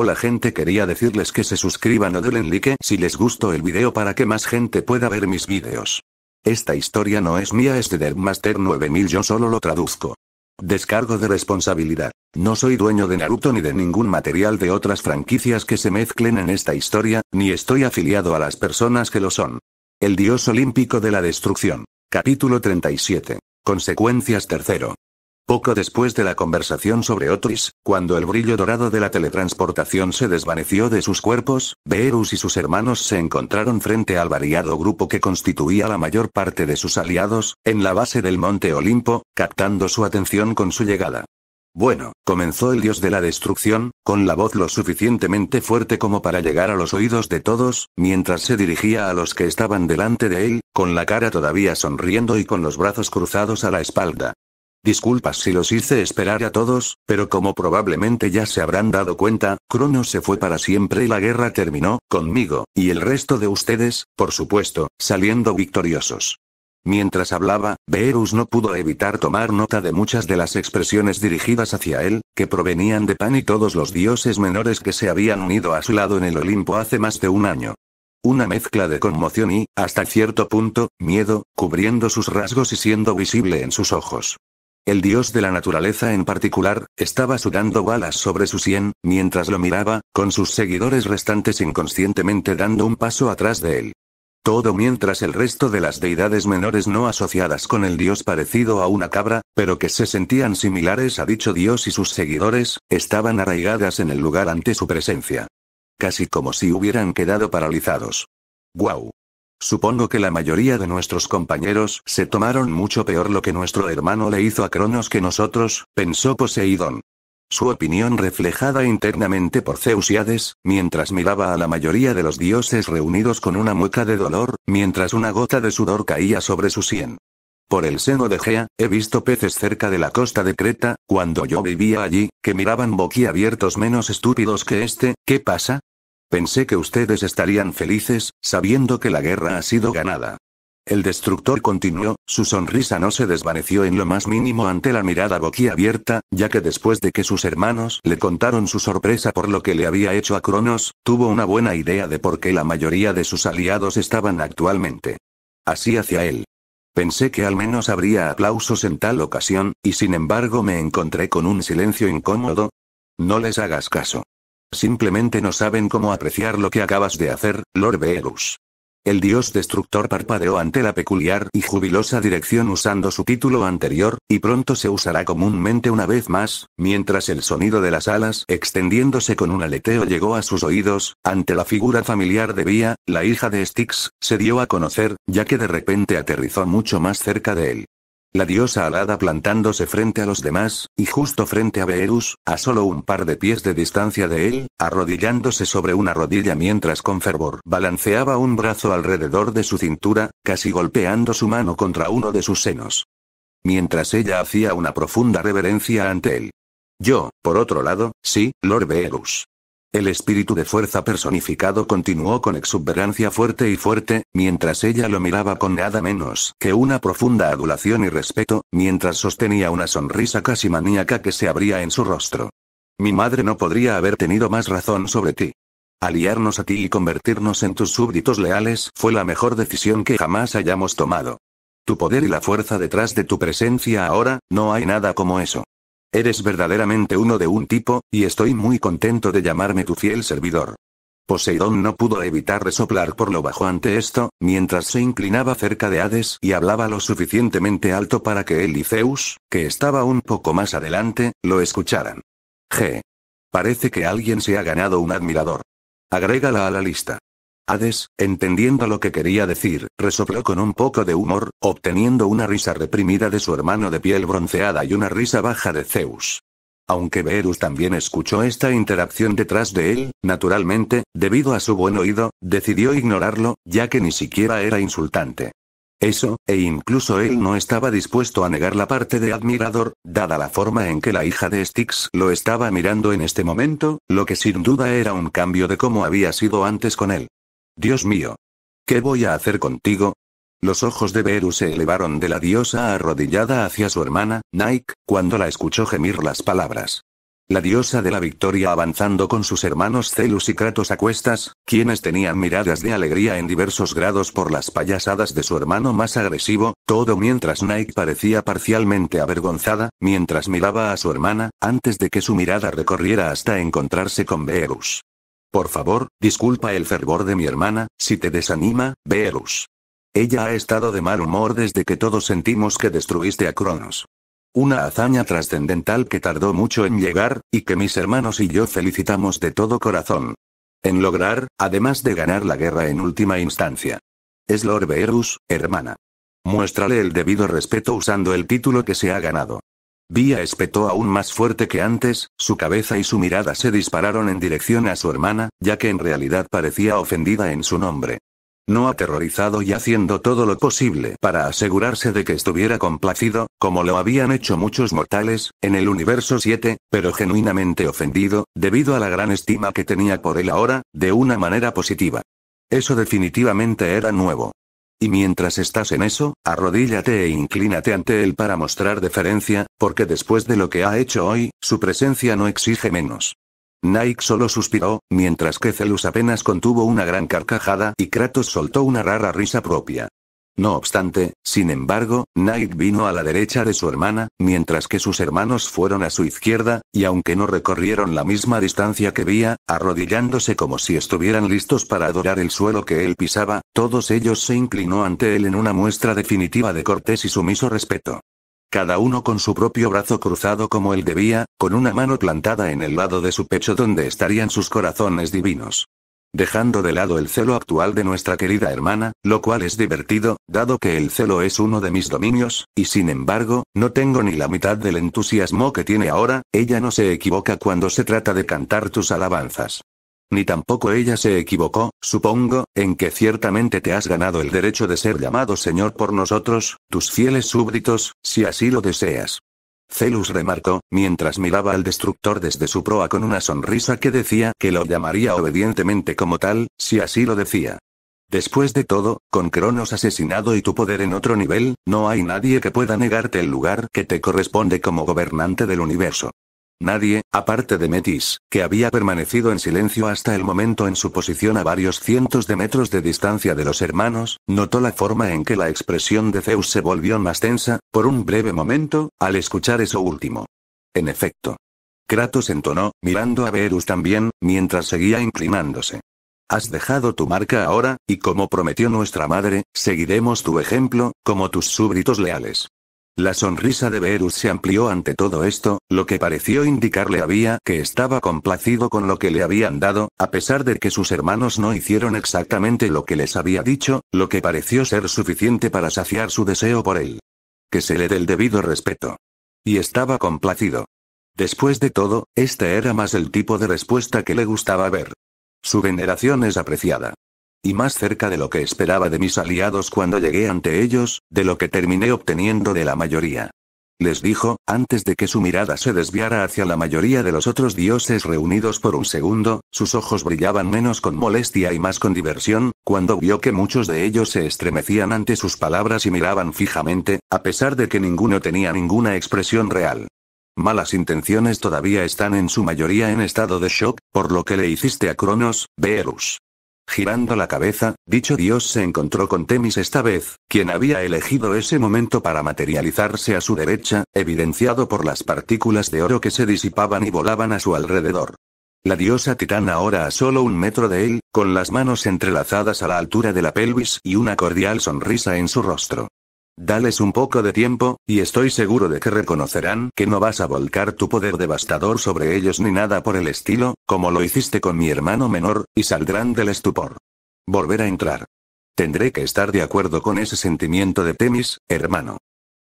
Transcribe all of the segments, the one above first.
Hola la gente quería decirles que se suscriban o den like si les gustó el video para que más gente pueda ver mis videos. Esta historia no es mía es de Master 9000 yo solo lo traduzco. Descargo de responsabilidad. No soy dueño de Naruto ni de ningún material de otras franquicias que se mezclen en esta historia, ni estoy afiliado a las personas que lo son. El dios olímpico de la destrucción. Capítulo 37. Consecuencias tercero. Poco después de la conversación sobre otris. Cuando el brillo dorado de la teletransportación se desvaneció de sus cuerpos, Beerus y sus hermanos se encontraron frente al variado grupo que constituía la mayor parte de sus aliados, en la base del monte Olimpo, captando su atención con su llegada. Bueno, comenzó el dios de la destrucción, con la voz lo suficientemente fuerte como para llegar a los oídos de todos, mientras se dirigía a los que estaban delante de él, con la cara todavía sonriendo y con los brazos cruzados a la espalda. Disculpas si los hice esperar a todos, pero como probablemente ya se habrán dado cuenta, Cronos se fue para siempre y la guerra terminó, conmigo, y el resto de ustedes, por supuesto, saliendo victoriosos. Mientras hablaba, Beerus no pudo evitar tomar nota de muchas de las expresiones dirigidas hacia él, que provenían de Pan y todos los dioses menores que se habían unido a su lado en el Olimpo hace más de un año. Una mezcla de conmoción y, hasta cierto punto, miedo, cubriendo sus rasgos y siendo visible en sus ojos. El dios de la naturaleza en particular, estaba sudando balas sobre su sien, mientras lo miraba, con sus seguidores restantes inconscientemente dando un paso atrás de él. Todo mientras el resto de las deidades menores no asociadas con el dios parecido a una cabra, pero que se sentían similares a dicho dios y sus seguidores, estaban arraigadas en el lugar ante su presencia. Casi como si hubieran quedado paralizados. ¡Guau! Supongo que la mayoría de nuestros compañeros se tomaron mucho peor lo que nuestro hermano le hizo a Cronos que nosotros, pensó Poseidón. Su opinión reflejada internamente por Hades, mientras miraba a la mayoría de los dioses reunidos con una mueca de dolor, mientras una gota de sudor caía sobre su sien. Por el seno de Gea, he visto peces cerca de la costa de Creta, cuando yo vivía allí, que miraban boquiabiertos menos estúpidos que este, ¿qué pasa? Pensé que ustedes estarían felices, sabiendo que la guerra ha sido ganada. El destructor continuó, su sonrisa no se desvaneció en lo más mínimo ante la mirada boquiabierta, ya que después de que sus hermanos le contaron su sorpresa por lo que le había hecho a Cronos, tuvo una buena idea de por qué la mayoría de sus aliados estaban actualmente así hacia él. Pensé que al menos habría aplausos en tal ocasión, y sin embargo me encontré con un silencio incómodo. No les hagas caso. Simplemente no saben cómo apreciar lo que acabas de hacer, Lord Beerus. El dios destructor parpadeó ante la peculiar y jubilosa dirección usando su título anterior, y pronto se usará comúnmente una vez más, mientras el sonido de las alas extendiéndose con un aleteo llegó a sus oídos, ante la figura familiar de Vía, la hija de Styx, se dio a conocer, ya que de repente aterrizó mucho más cerca de él. La diosa alada plantándose frente a los demás, y justo frente a Beerus, a solo un par de pies de distancia de él, arrodillándose sobre una rodilla mientras con fervor balanceaba un brazo alrededor de su cintura, casi golpeando su mano contra uno de sus senos. Mientras ella hacía una profunda reverencia ante él. Yo, por otro lado, sí, Lord Beerus. El espíritu de fuerza personificado continuó con exuberancia fuerte y fuerte, mientras ella lo miraba con nada menos que una profunda adulación y respeto, mientras sostenía una sonrisa casi maníaca que se abría en su rostro. Mi madre no podría haber tenido más razón sobre ti. Aliarnos a ti y convertirnos en tus súbditos leales fue la mejor decisión que jamás hayamos tomado. Tu poder y la fuerza detrás de tu presencia ahora, no hay nada como eso. Eres verdaderamente uno de un tipo, y estoy muy contento de llamarme tu fiel servidor. Poseidón no pudo evitar resoplar por lo bajo ante esto, mientras se inclinaba cerca de Hades y hablaba lo suficientemente alto para que él que estaba un poco más adelante, lo escucharan. G. Parece que alguien se ha ganado un admirador. Agrégala a la lista. Hades, entendiendo lo que quería decir, resopló con un poco de humor, obteniendo una risa reprimida de su hermano de piel bronceada y una risa baja de Zeus. Aunque Verus también escuchó esta interacción detrás de él, naturalmente, debido a su buen oído, decidió ignorarlo, ya que ni siquiera era insultante. Eso, e incluso él no estaba dispuesto a negar la parte de admirador, dada la forma en que la hija de Styx lo estaba mirando en este momento, lo que sin duda era un cambio de cómo había sido antes con él. Dios mío. ¿Qué voy a hacer contigo? Los ojos de Beerus se elevaron de la diosa arrodillada hacia su hermana, Nike, cuando la escuchó gemir las palabras. La diosa de la victoria avanzando con sus hermanos Celus y Kratos a cuestas, quienes tenían miradas de alegría en diversos grados por las payasadas de su hermano más agresivo, todo mientras Nike parecía parcialmente avergonzada, mientras miraba a su hermana, antes de que su mirada recorriera hasta encontrarse con Beerus. Por favor, disculpa el fervor de mi hermana, si te desanima, Verus. Ella ha estado de mal humor desde que todos sentimos que destruiste a Cronos. Una hazaña trascendental que tardó mucho en llegar, y que mis hermanos y yo felicitamos de todo corazón. En lograr, además de ganar la guerra en última instancia. Es Lord Verus, hermana. Muéstrale el debido respeto usando el título que se ha ganado. Vía espetó aún más fuerte que antes, su cabeza y su mirada se dispararon en dirección a su hermana, ya que en realidad parecía ofendida en su nombre. No aterrorizado y haciendo todo lo posible para asegurarse de que estuviera complacido, como lo habían hecho muchos mortales, en el universo 7, pero genuinamente ofendido, debido a la gran estima que tenía por él ahora, de una manera positiva. Eso definitivamente era nuevo. Y mientras estás en eso, arrodíllate e inclínate ante él para mostrar deferencia, porque después de lo que ha hecho hoy, su presencia no exige menos. Nike solo suspiró, mientras que Celus apenas contuvo una gran carcajada y Kratos soltó una rara risa propia. No obstante, sin embargo, Knight vino a la derecha de su hermana, mientras que sus hermanos fueron a su izquierda, y aunque no recorrieron la misma distancia que Vía, arrodillándose como si estuvieran listos para adorar el suelo que él pisaba, todos ellos se inclinó ante él en una muestra definitiva de cortés y sumiso respeto cada uno con su propio brazo cruzado como él debía, con una mano plantada en el lado de su pecho donde estarían sus corazones divinos. Dejando de lado el celo actual de nuestra querida hermana, lo cual es divertido, dado que el celo es uno de mis dominios, y sin embargo, no tengo ni la mitad del entusiasmo que tiene ahora, ella no se equivoca cuando se trata de cantar tus alabanzas. Ni tampoco ella se equivocó, supongo, en que ciertamente te has ganado el derecho de ser llamado Señor por nosotros, tus fieles súbditos, si así lo deseas. Celus remarcó, mientras miraba al destructor desde su proa con una sonrisa que decía que lo llamaría obedientemente como tal, si así lo decía. Después de todo, con Cronos asesinado y tu poder en otro nivel, no hay nadie que pueda negarte el lugar que te corresponde como gobernante del universo. Nadie, aparte de Metis, que había permanecido en silencio hasta el momento en su posición a varios cientos de metros de distancia de los hermanos, notó la forma en que la expresión de Zeus se volvió más tensa, por un breve momento, al escuchar eso último. En efecto. Kratos entonó, mirando a Verus también, mientras seguía inclinándose. Has dejado tu marca ahora, y como prometió nuestra madre, seguiremos tu ejemplo, como tus súbditos leales. La sonrisa de Verus se amplió ante todo esto, lo que pareció indicarle había que estaba complacido con lo que le habían dado, a pesar de que sus hermanos no hicieron exactamente lo que les había dicho, lo que pareció ser suficiente para saciar su deseo por él. Que se le dé el debido respeto. Y estaba complacido. Después de todo, este era más el tipo de respuesta que le gustaba ver. Su veneración es apreciada y más cerca de lo que esperaba de mis aliados cuando llegué ante ellos, de lo que terminé obteniendo de la mayoría. Les dijo, antes de que su mirada se desviara hacia la mayoría de los otros dioses reunidos por un segundo, sus ojos brillaban menos con molestia y más con diversión, cuando vio que muchos de ellos se estremecían ante sus palabras y miraban fijamente, a pesar de que ninguno tenía ninguna expresión real. Malas intenciones todavía están en su mayoría en estado de shock, por lo que le hiciste a Cronos, Beerus. Girando la cabeza, dicho dios se encontró con Temis esta vez, quien había elegido ese momento para materializarse a su derecha, evidenciado por las partículas de oro que se disipaban y volaban a su alrededor. La diosa titán ahora a solo un metro de él, con las manos entrelazadas a la altura de la pelvis y una cordial sonrisa en su rostro. Dales un poco de tiempo, y estoy seguro de que reconocerán que no vas a volcar tu poder devastador sobre ellos ni nada por el estilo, como lo hiciste con mi hermano menor, y saldrán del estupor. Volver a entrar. Tendré que estar de acuerdo con ese sentimiento de Temis, hermano.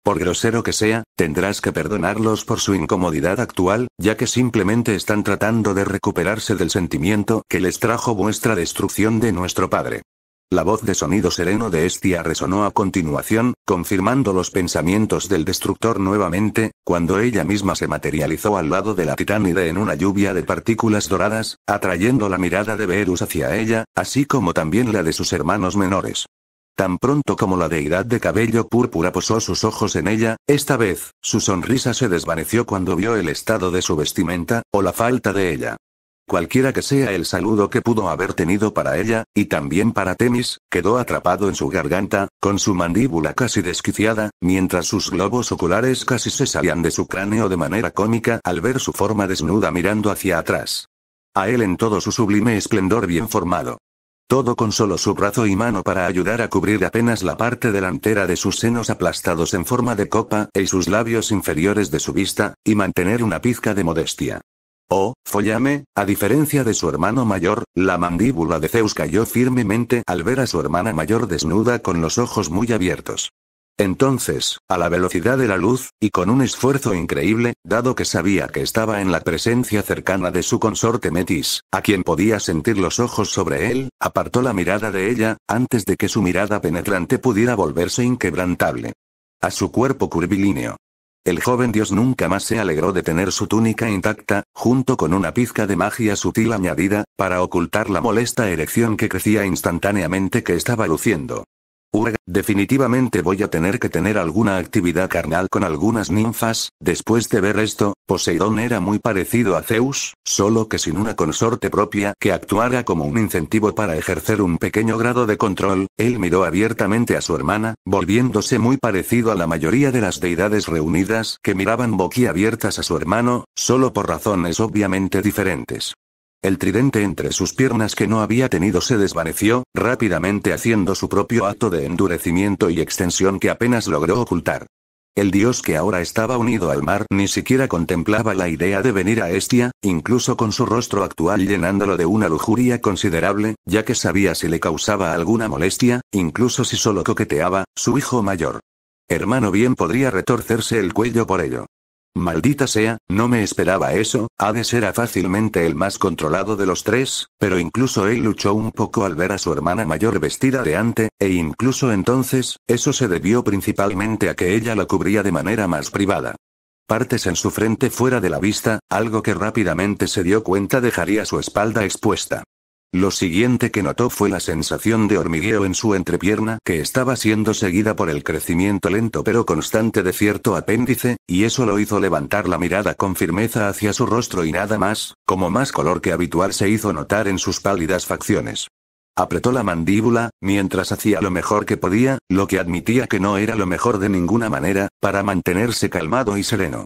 Por grosero que sea, tendrás que perdonarlos por su incomodidad actual, ya que simplemente están tratando de recuperarse del sentimiento que les trajo vuestra destrucción de nuestro padre. La voz de sonido sereno de Estia resonó a continuación, confirmando los pensamientos del destructor nuevamente, cuando ella misma se materializó al lado de la titánide en una lluvia de partículas doradas, atrayendo la mirada de Verus hacia ella, así como también la de sus hermanos menores. Tan pronto como la deidad de cabello púrpura posó sus ojos en ella, esta vez, su sonrisa se desvaneció cuando vio el estado de su vestimenta, o la falta de ella. Cualquiera que sea el saludo que pudo haber tenido para ella, y también para Temis, quedó atrapado en su garganta, con su mandíbula casi desquiciada, mientras sus globos oculares casi se salían de su cráneo de manera cómica al ver su forma desnuda mirando hacia atrás. A él en todo su sublime esplendor bien formado. Todo con solo su brazo y mano para ayudar a cubrir apenas la parte delantera de sus senos aplastados en forma de copa y sus labios inferiores de su vista, y mantener una pizca de modestia. Oh, follame, a diferencia de su hermano mayor, la mandíbula de Zeus cayó firmemente al ver a su hermana mayor desnuda con los ojos muy abiertos. Entonces, a la velocidad de la luz, y con un esfuerzo increíble, dado que sabía que estaba en la presencia cercana de su consorte Metis, a quien podía sentir los ojos sobre él, apartó la mirada de ella, antes de que su mirada penetrante pudiera volverse inquebrantable. A su cuerpo curvilíneo, el joven dios nunca más se alegró de tener su túnica intacta, junto con una pizca de magia sutil añadida, para ocultar la molesta erección que crecía instantáneamente que estaba luciendo definitivamente voy a tener que tener alguna actividad carnal con algunas ninfas, después de ver esto, Poseidón era muy parecido a Zeus, solo que sin una consorte propia que actuara como un incentivo para ejercer un pequeño grado de control, él miró abiertamente a su hermana, volviéndose muy parecido a la mayoría de las deidades reunidas que miraban boquiabiertas a su hermano, solo por razones obviamente diferentes. El tridente entre sus piernas que no había tenido se desvaneció, rápidamente haciendo su propio acto de endurecimiento y extensión que apenas logró ocultar. El dios que ahora estaba unido al mar ni siquiera contemplaba la idea de venir a Estia, incluso con su rostro actual llenándolo de una lujuria considerable, ya que sabía si le causaba alguna molestia, incluso si solo coqueteaba, su hijo mayor. Hermano bien podría retorcerse el cuello por ello. Maldita sea, no me esperaba eso, Hades era fácilmente el más controlado de los tres, pero incluso él luchó un poco al ver a su hermana mayor vestida de ante, e incluso entonces, eso se debió principalmente a que ella la cubría de manera más privada. Partes en su frente fuera de la vista, algo que rápidamente se dio cuenta dejaría su espalda expuesta. Lo siguiente que notó fue la sensación de hormigueo en su entrepierna que estaba siendo seguida por el crecimiento lento pero constante de cierto apéndice, y eso lo hizo levantar la mirada con firmeza hacia su rostro y nada más, como más color que habitual se hizo notar en sus pálidas facciones. Apretó la mandíbula, mientras hacía lo mejor que podía, lo que admitía que no era lo mejor de ninguna manera, para mantenerse calmado y sereno.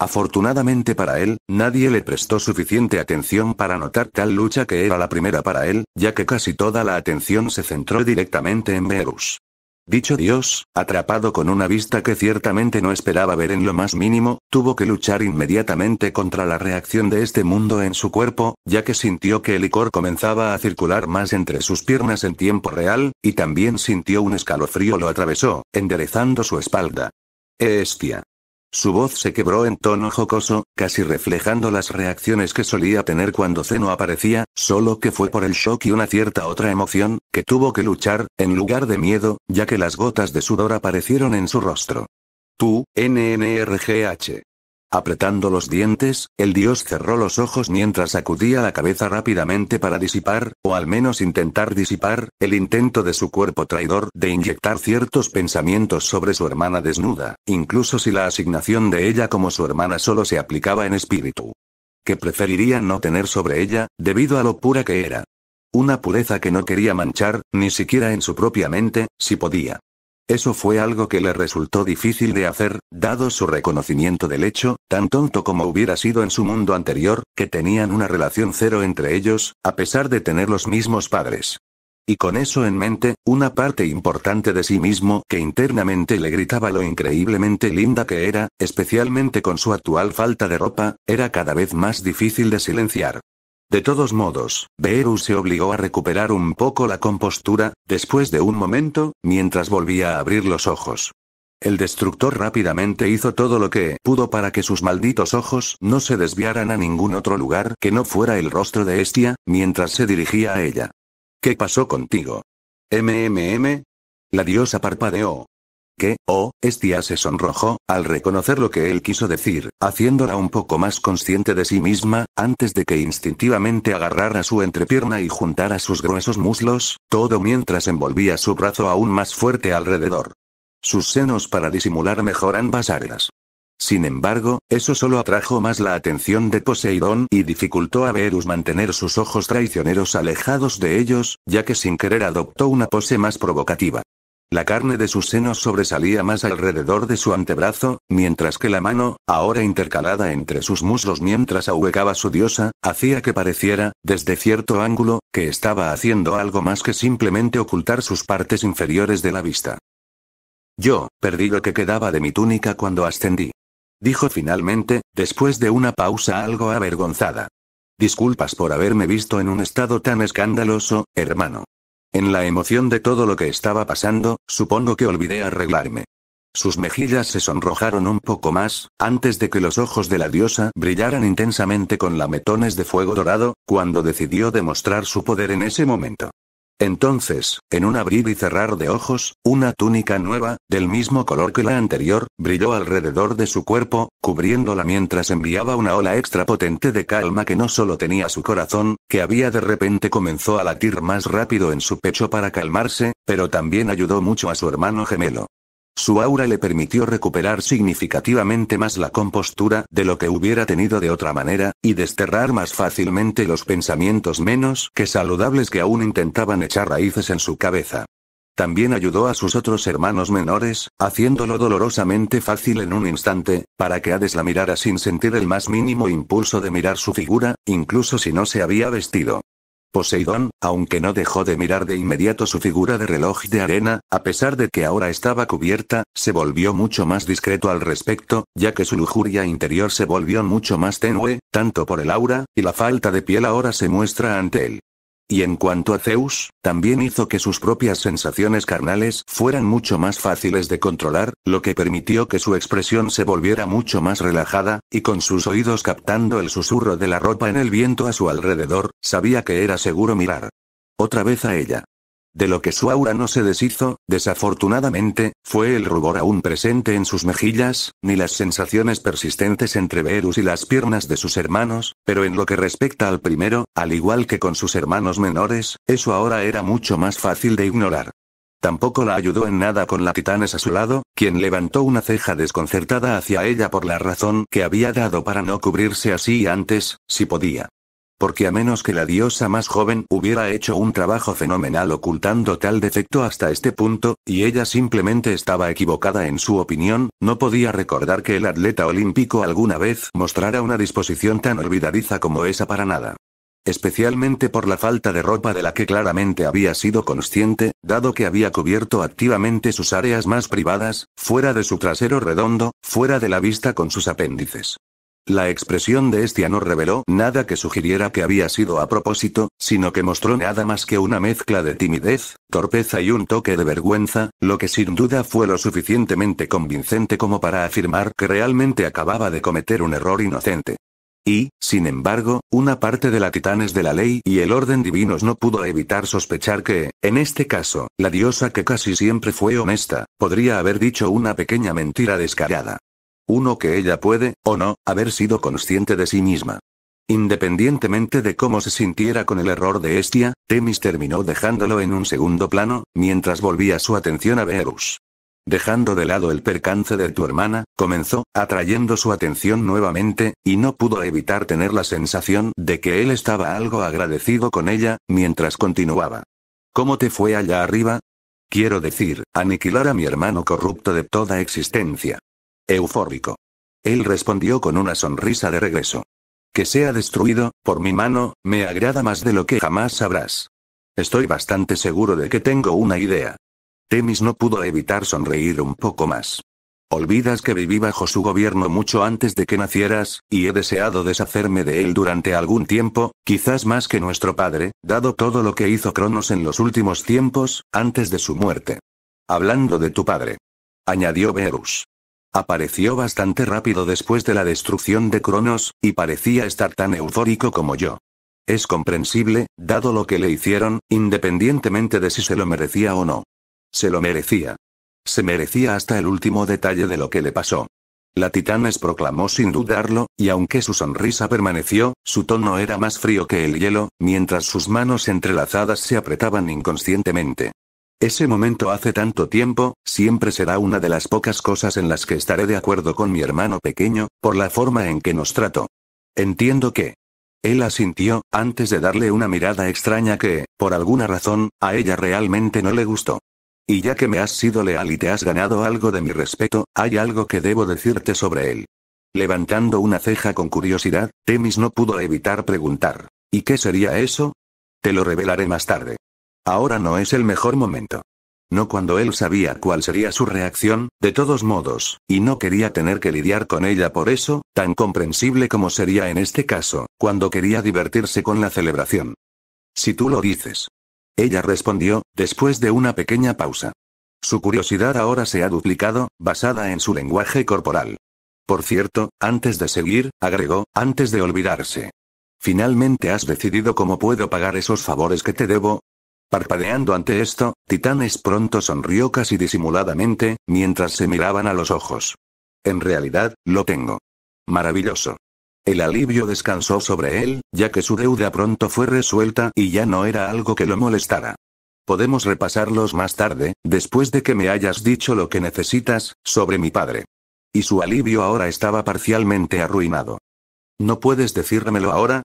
Afortunadamente para él, nadie le prestó suficiente atención para notar tal lucha que era la primera para él, ya que casi toda la atención se centró directamente en Beerus. Dicho Dios, atrapado con una vista que ciertamente no esperaba ver en lo más mínimo, tuvo que luchar inmediatamente contra la reacción de este mundo en su cuerpo, ya que sintió que el licor comenzaba a circular más entre sus piernas en tiempo real, y también sintió un escalofrío lo atravesó, enderezando su espalda. ¡Eh, Estia. Su voz se quebró en tono jocoso, casi reflejando las reacciones que solía tener cuando Zeno aparecía, solo que fue por el shock y una cierta otra emoción, que tuvo que luchar, en lugar de miedo, ya que las gotas de sudor aparecieron en su rostro. Tú, NNRGH. Apretando los dientes, el dios cerró los ojos mientras sacudía la cabeza rápidamente para disipar, o al menos intentar disipar, el intento de su cuerpo traidor de inyectar ciertos pensamientos sobre su hermana desnuda, incluso si la asignación de ella como su hermana solo se aplicaba en espíritu. Que preferiría no tener sobre ella, debido a lo pura que era. Una pureza que no quería manchar, ni siquiera en su propia mente, si podía. Eso fue algo que le resultó difícil de hacer, dado su reconocimiento del hecho, tan tonto como hubiera sido en su mundo anterior, que tenían una relación cero entre ellos, a pesar de tener los mismos padres. Y con eso en mente, una parte importante de sí mismo que internamente le gritaba lo increíblemente linda que era, especialmente con su actual falta de ropa, era cada vez más difícil de silenciar. De todos modos, Beeru se obligó a recuperar un poco la compostura, después de un momento, mientras volvía a abrir los ojos. El destructor rápidamente hizo todo lo que pudo para que sus malditos ojos no se desviaran a ningún otro lugar que no fuera el rostro de Estia, mientras se dirigía a ella. ¿Qué pasó contigo? MMM? La diosa parpadeó, que, oh, Estia se sonrojó, al reconocer lo que él quiso decir, haciéndola un poco más consciente de sí misma, antes de que instintivamente agarrara su entrepierna y juntara sus gruesos muslos, todo mientras envolvía su brazo aún más fuerte alrededor. Sus senos para disimular mejor ambas áreas. Sin embargo, eso solo atrajo más la atención de Poseidón y dificultó a Verus mantener sus ojos traicioneros alejados de ellos, ya que sin querer adoptó una pose más provocativa. La carne de sus senos sobresalía más alrededor de su antebrazo, mientras que la mano, ahora intercalada entre sus muslos mientras ahuecaba su diosa, hacía que pareciera, desde cierto ángulo, que estaba haciendo algo más que simplemente ocultar sus partes inferiores de la vista. Yo, perdí lo que quedaba de mi túnica cuando ascendí. Dijo finalmente, después de una pausa algo avergonzada. Disculpas por haberme visto en un estado tan escandaloso, hermano. En la emoción de todo lo que estaba pasando, supongo que olvidé arreglarme. Sus mejillas se sonrojaron un poco más, antes de que los ojos de la diosa brillaran intensamente con lametones de fuego dorado, cuando decidió demostrar su poder en ese momento. Entonces, en un abrir y cerrar de ojos, una túnica nueva, del mismo color que la anterior, brilló alrededor de su cuerpo, cubriéndola mientras enviaba una ola extra potente de calma que no solo tenía su corazón, que había de repente comenzó a latir más rápido en su pecho para calmarse, pero también ayudó mucho a su hermano gemelo. Su aura le permitió recuperar significativamente más la compostura de lo que hubiera tenido de otra manera, y desterrar más fácilmente los pensamientos menos que saludables que aún intentaban echar raíces en su cabeza. También ayudó a sus otros hermanos menores, haciéndolo dolorosamente fácil en un instante, para que Hades la mirara sin sentir el más mínimo impulso de mirar su figura, incluso si no se había vestido. Poseidón, aunque no dejó de mirar de inmediato su figura de reloj de arena, a pesar de que ahora estaba cubierta, se volvió mucho más discreto al respecto, ya que su lujuria interior se volvió mucho más tenue, tanto por el aura, y la falta de piel ahora se muestra ante él. Y en cuanto a Zeus, también hizo que sus propias sensaciones carnales fueran mucho más fáciles de controlar, lo que permitió que su expresión se volviera mucho más relajada, y con sus oídos captando el susurro de la ropa en el viento a su alrededor, sabía que era seguro mirar. Otra vez a ella. De lo que su aura no se deshizo, desafortunadamente, fue el rubor aún presente en sus mejillas, ni las sensaciones persistentes entre Verus y las piernas de sus hermanos, pero en lo que respecta al primero, al igual que con sus hermanos menores, eso ahora era mucho más fácil de ignorar. Tampoco la ayudó en nada con la titanes a su lado, quien levantó una ceja desconcertada hacia ella por la razón que había dado para no cubrirse así antes, si podía. Porque a menos que la diosa más joven hubiera hecho un trabajo fenomenal ocultando tal defecto hasta este punto, y ella simplemente estaba equivocada en su opinión, no podía recordar que el atleta olímpico alguna vez mostrara una disposición tan olvidadiza como esa para nada especialmente por la falta de ropa de la que claramente había sido consciente, dado que había cubierto activamente sus áreas más privadas, fuera de su trasero redondo, fuera de la vista con sus apéndices. La expresión de Estia no reveló nada que sugiriera que había sido a propósito, sino que mostró nada más que una mezcla de timidez, torpeza y un toque de vergüenza, lo que sin duda fue lo suficientemente convincente como para afirmar que realmente acababa de cometer un error inocente. Y, sin embargo, una parte de la titanes de la ley y el orden divinos no pudo evitar sospechar que, en este caso, la diosa que casi siempre fue honesta, podría haber dicho una pequeña mentira descarada. Uno que ella puede, o no, haber sido consciente de sí misma. Independientemente de cómo se sintiera con el error de Estia, Temis terminó dejándolo en un segundo plano, mientras volvía su atención a Verus. Dejando de lado el percance de tu hermana, comenzó, atrayendo su atención nuevamente, y no pudo evitar tener la sensación de que él estaba algo agradecido con ella, mientras continuaba. ¿Cómo te fue allá arriba? Quiero decir, aniquilar a mi hermano corrupto de toda existencia eufórico. Él respondió con una sonrisa de regreso. Que sea destruido, por mi mano, me agrada más de lo que jamás sabrás. Estoy bastante seguro de que tengo una idea. Temis no pudo evitar sonreír un poco más. Olvidas que viví bajo su gobierno mucho antes de que nacieras, y he deseado deshacerme de él durante algún tiempo, quizás más que nuestro padre, dado todo lo que hizo Cronos en los últimos tiempos, antes de su muerte. Hablando de tu padre. Añadió Verus. Apareció bastante rápido después de la destrucción de Cronos, y parecía estar tan eufórico como yo. Es comprensible, dado lo que le hicieron, independientemente de si se lo merecía o no. Se lo merecía. Se merecía hasta el último detalle de lo que le pasó. La Titanes proclamó sin dudarlo, y aunque su sonrisa permaneció, su tono era más frío que el hielo, mientras sus manos entrelazadas se apretaban inconscientemente. Ese momento hace tanto tiempo, siempre será una de las pocas cosas en las que estaré de acuerdo con mi hermano pequeño, por la forma en que nos trató. Entiendo que. Él asintió, antes de darle una mirada extraña que, por alguna razón, a ella realmente no le gustó. Y ya que me has sido leal y te has ganado algo de mi respeto, hay algo que debo decirte sobre él. Levantando una ceja con curiosidad, Temis no pudo evitar preguntar. ¿Y qué sería eso? Te lo revelaré más tarde. Ahora no es el mejor momento. No cuando él sabía cuál sería su reacción, de todos modos, y no quería tener que lidiar con ella por eso, tan comprensible como sería en este caso, cuando quería divertirse con la celebración. Si tú lo dices. Ella respondió, después de una pequeña pausa. Su curiosidad ahora se ha duplicado, basada en su lenguaje corporal. Por cierto, antes de seguir, agregó, antes de olvidarse. Finalmente has decidido cómo puedo pagar esos favores que te debo, Parpadeando ante esto, Titanes pronto sonrió casi disimuladamente, mientras se miraban a los ojos. En realidad, lo tengo. Maravilloso. El alivio descansó sobre él, ya que su deuda pronto fue resuelta y ya no era algo que lo molestara. Podemos repasarlos más tarde, después de que me hayas dicho lo que necesitas, sobre mi padre. Y su alivio ahora estaba parcialmente arruinado. ¿No puedes decírmelo ahora?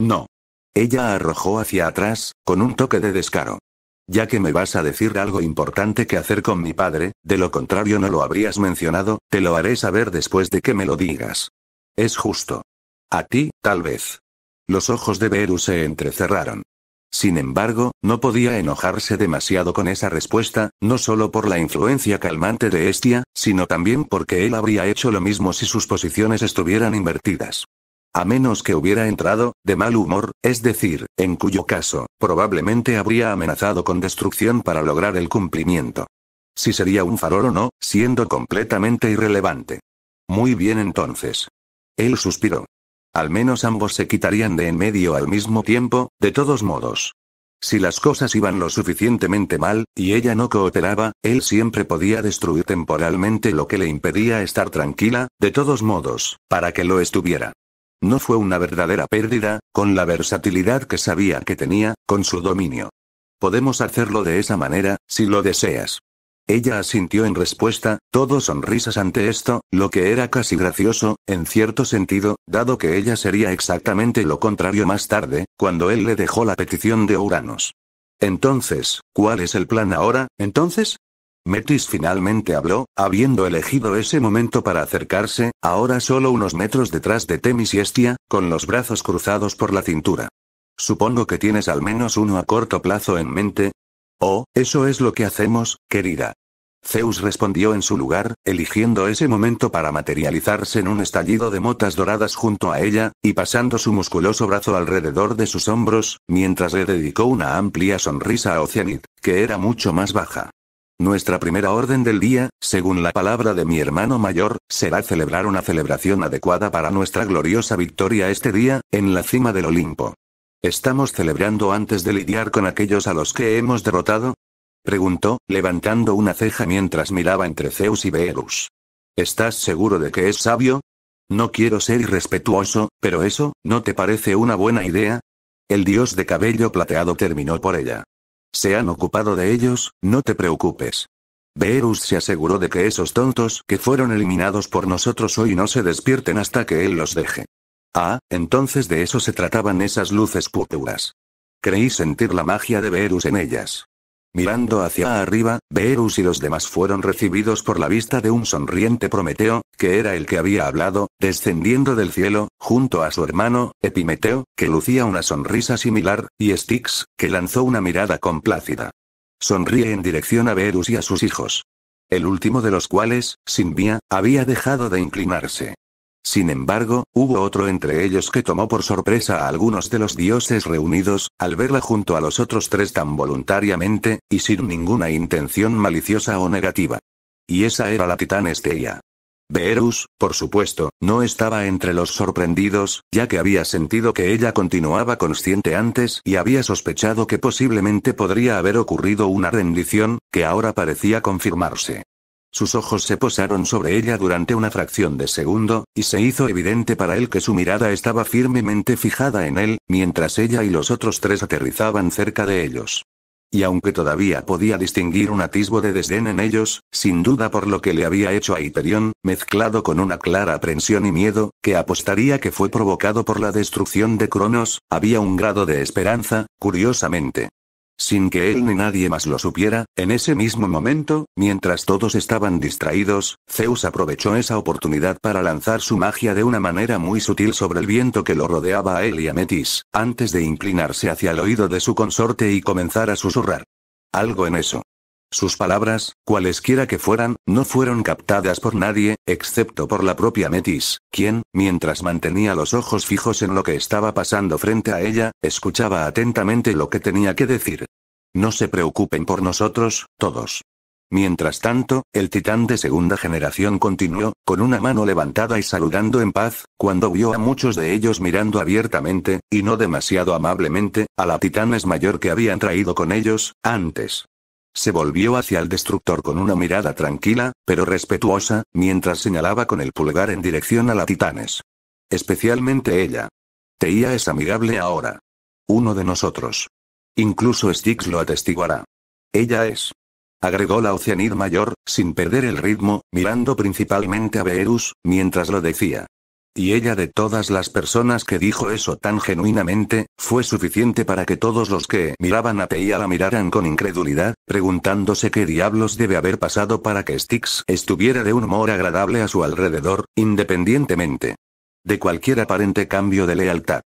No. Ella arrojó hacia atrás, con un toque de descaro. Ya que me vas a decir algo importante que hacer con mi padre, de lo contrario no lo habrías mencionado, te lo haré saber después de que me lo digas. Es justo. A ti, tal vez. Los ojos de Beru se entrecerraron. Sin embargo, no podía enojarse demasiado con esa respuesta, no solo por la influencia calmante de Estia, sino también porque él habría hecho lo mismo si sus posiciones estuvieran invertidas. A menos que hubiera entrado, de mal humor, es decir, en cuyo caso, probablemente habría amenazado con destrucción para lograr el cumplimiento. Si sería un farol o no, siendo completamente irrelevante. Muy bien entonces. Él suspiró. Al menos ambos se quitarían de en medio al mismo tiempo, de todos modos. Si las cosas iban lo suficientemente mal, y ella no cooperaba, él siempre podía destruir temporalmente lo que le impedía estar tranquila, de todos modos, para que lo estuviera. No fue una verdadera pérdida, con la versatilidad que sabía que tenía, con su dominio. Podemos hacerlo de esa manera, si lo deseas. Ella asintió en respuesta, todo sonrisas ante esto, lo que era casi gracioso, en cierto sentido, dado que ella sería exactamente lo contrario más tarde, cuando él le dejó la petición de uranos Entonces, ¿cuál es el plan ahora, entonces? Metis finalmente habló, habiendo elegido ese momento para acercarse, ahora solo unos metros detrás de Temis y Estia, con los brazos cruzados por la cintura. Supongo que tienes al menos uno a corto plazo en mente. Oh, eso es lo que hacemos, querida. Zeus respondió en su lugar, eligiendo ese momento para materializarse en un estallido de motas doradas junto a ella, y pasando su musculoso brazo alrededor de sus hombros, mientras le dedicó una amplia sonrisa a Oceanid, que era mucho más baja. Nuestra primera orden del día, según la palabra de mi hermano mayor, será celebrar una celebración adecuada para nuestra gloriosa victoria este día, en la cima del Olimpo. ¿Estamos celebrando antes de lidiar con aquellos a los que hemos derrotado? Preguntó, levantando una ceja mientras miraba entre Zeus y Beerus. ¿Estás seguro de que es sabio? No quiero ser irrespetuoso, pero eso, ¿no te parece una buena idea? El dios de cabello plateado terminó por ella. Se han ocupado de ellos, no te preocupes. Verus se aseguró de que esos tontos que fueron eliminados por nosotros hoy no se despierten hasta que él los deje. Ah, entonces de eso se trataban esas luces púrpuras. Creí sentir la magia de Verus en ellas. Mirando hacia arriba, Verus y los demás fueron recibidos por la vista de un sonriente Prometeo, que era el que había hablado, descendiendo del cielo, junto a su hermano, Epimeteo, que lucía una sonrisa similar, y Styx, que lanzó una mirada complácida. Sonríe en dirección a Verus y a sus hijos. El último de los cuales, sin había dejado de inclinarse. Sin embargo, hubo otro entre ellos que tomó por sorpresa a algunos de los dioses reunidos, al verla junto a los otros tres tan voluntariamente, y sin ninguna intención maliciosa o negativa. Y esa era la titán Estella. Beerus, por supuesto, no estaba entre los sorprendidos, ya que había sentido que ella continuaba consciente antes y había sospechado que posiblemente podría haber ocurrido una rendición, que ahora parecía confirmarse. Sus ojos se posaron sobre ella durante una fracción de segundo, y se hizo evidente para él que su mirada estaba firmemente fijada en él, mientras ella y los otros tres aterrizaban cerca de ellos. Y aunque todavía podía distinguir un atisbo de desdén en ellos, sin duda por lo que le había hecho a Hiperión, mezclado con una clara aprensión y miedo, que apostaría que fue provocado por la destrucción de Cronos, había un grado de esperanza, curiosamente. Sin que él ni nadie más lo supiera, en ese mismo momento, mientras todos estaban distraídos, Zeus aprovechó esa oportunidad para lanzar su magia de una manera muy sutil sobre el viento que lo rodeaba a él y a Metis, antes de inclinarse hacia el oído de su consorte y comenzar a susurrar. Algo en eso. Sus palabras, cualesquiera que fueran, no fueron captadas por nadie, excepto por la propia Metis, quien, mientras mantenía los ojos fijos en lo que estaba pasando frente a ella, escuchaba atentamente lo que tenía que decir. No se preocupen por nosotros, todos. Mientras tanto, el titán de segunda generación continuó, con una mano levantada y saludando en paz, cuando vio a muchos de ellos mirando abiertamente, y no demasiado amablemente, a la titanes mayor que habían traído con ellos, antes. Se volvió hacia el destructor con una mirada tranquila, pero respetuosa, mientras señalaba con el pulgar en dirección a la Titanes. Especialmente ella. Teía es amigable ahora. Uno de nosotros. Incluso Styx lo atestiguará. Ella es. Agregó la Oceanid Mayor, sin perder el ritmo, mirando principalmente a Beerus, mientras lo decía. Y ella de todas las personas que dijo eso tan genuinamente, fue suficiente para que todos los que miraban a Peia la miraran con incredulidad, preguntándose qué diablos debe haber pasado para que Styx estuviera de un humor agradable a su alrededor, independientemente de cualquier aparente cambio de lealtad.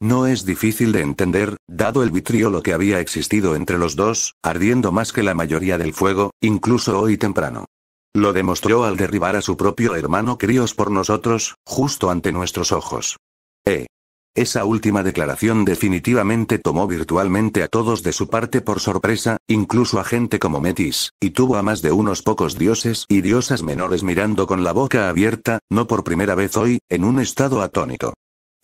No es difícil de entender, dado el vitriolo que había existido entre los dos, ardiendo más que la mayoría del fuego, incluso hoy temprano. Lo demostró al derribar a su propio hermano Crios por nosotros, justo ante nuestros ojos. Eh. Esa última declaración definitivamente tomó virtualmente a todos de su parte por sorpresa, incluso a gente como Metis, y tuvo a más de unos pocos dioses y diosas menores mirando con la boca abierta, no por primera vez hoy, en un estado atónito.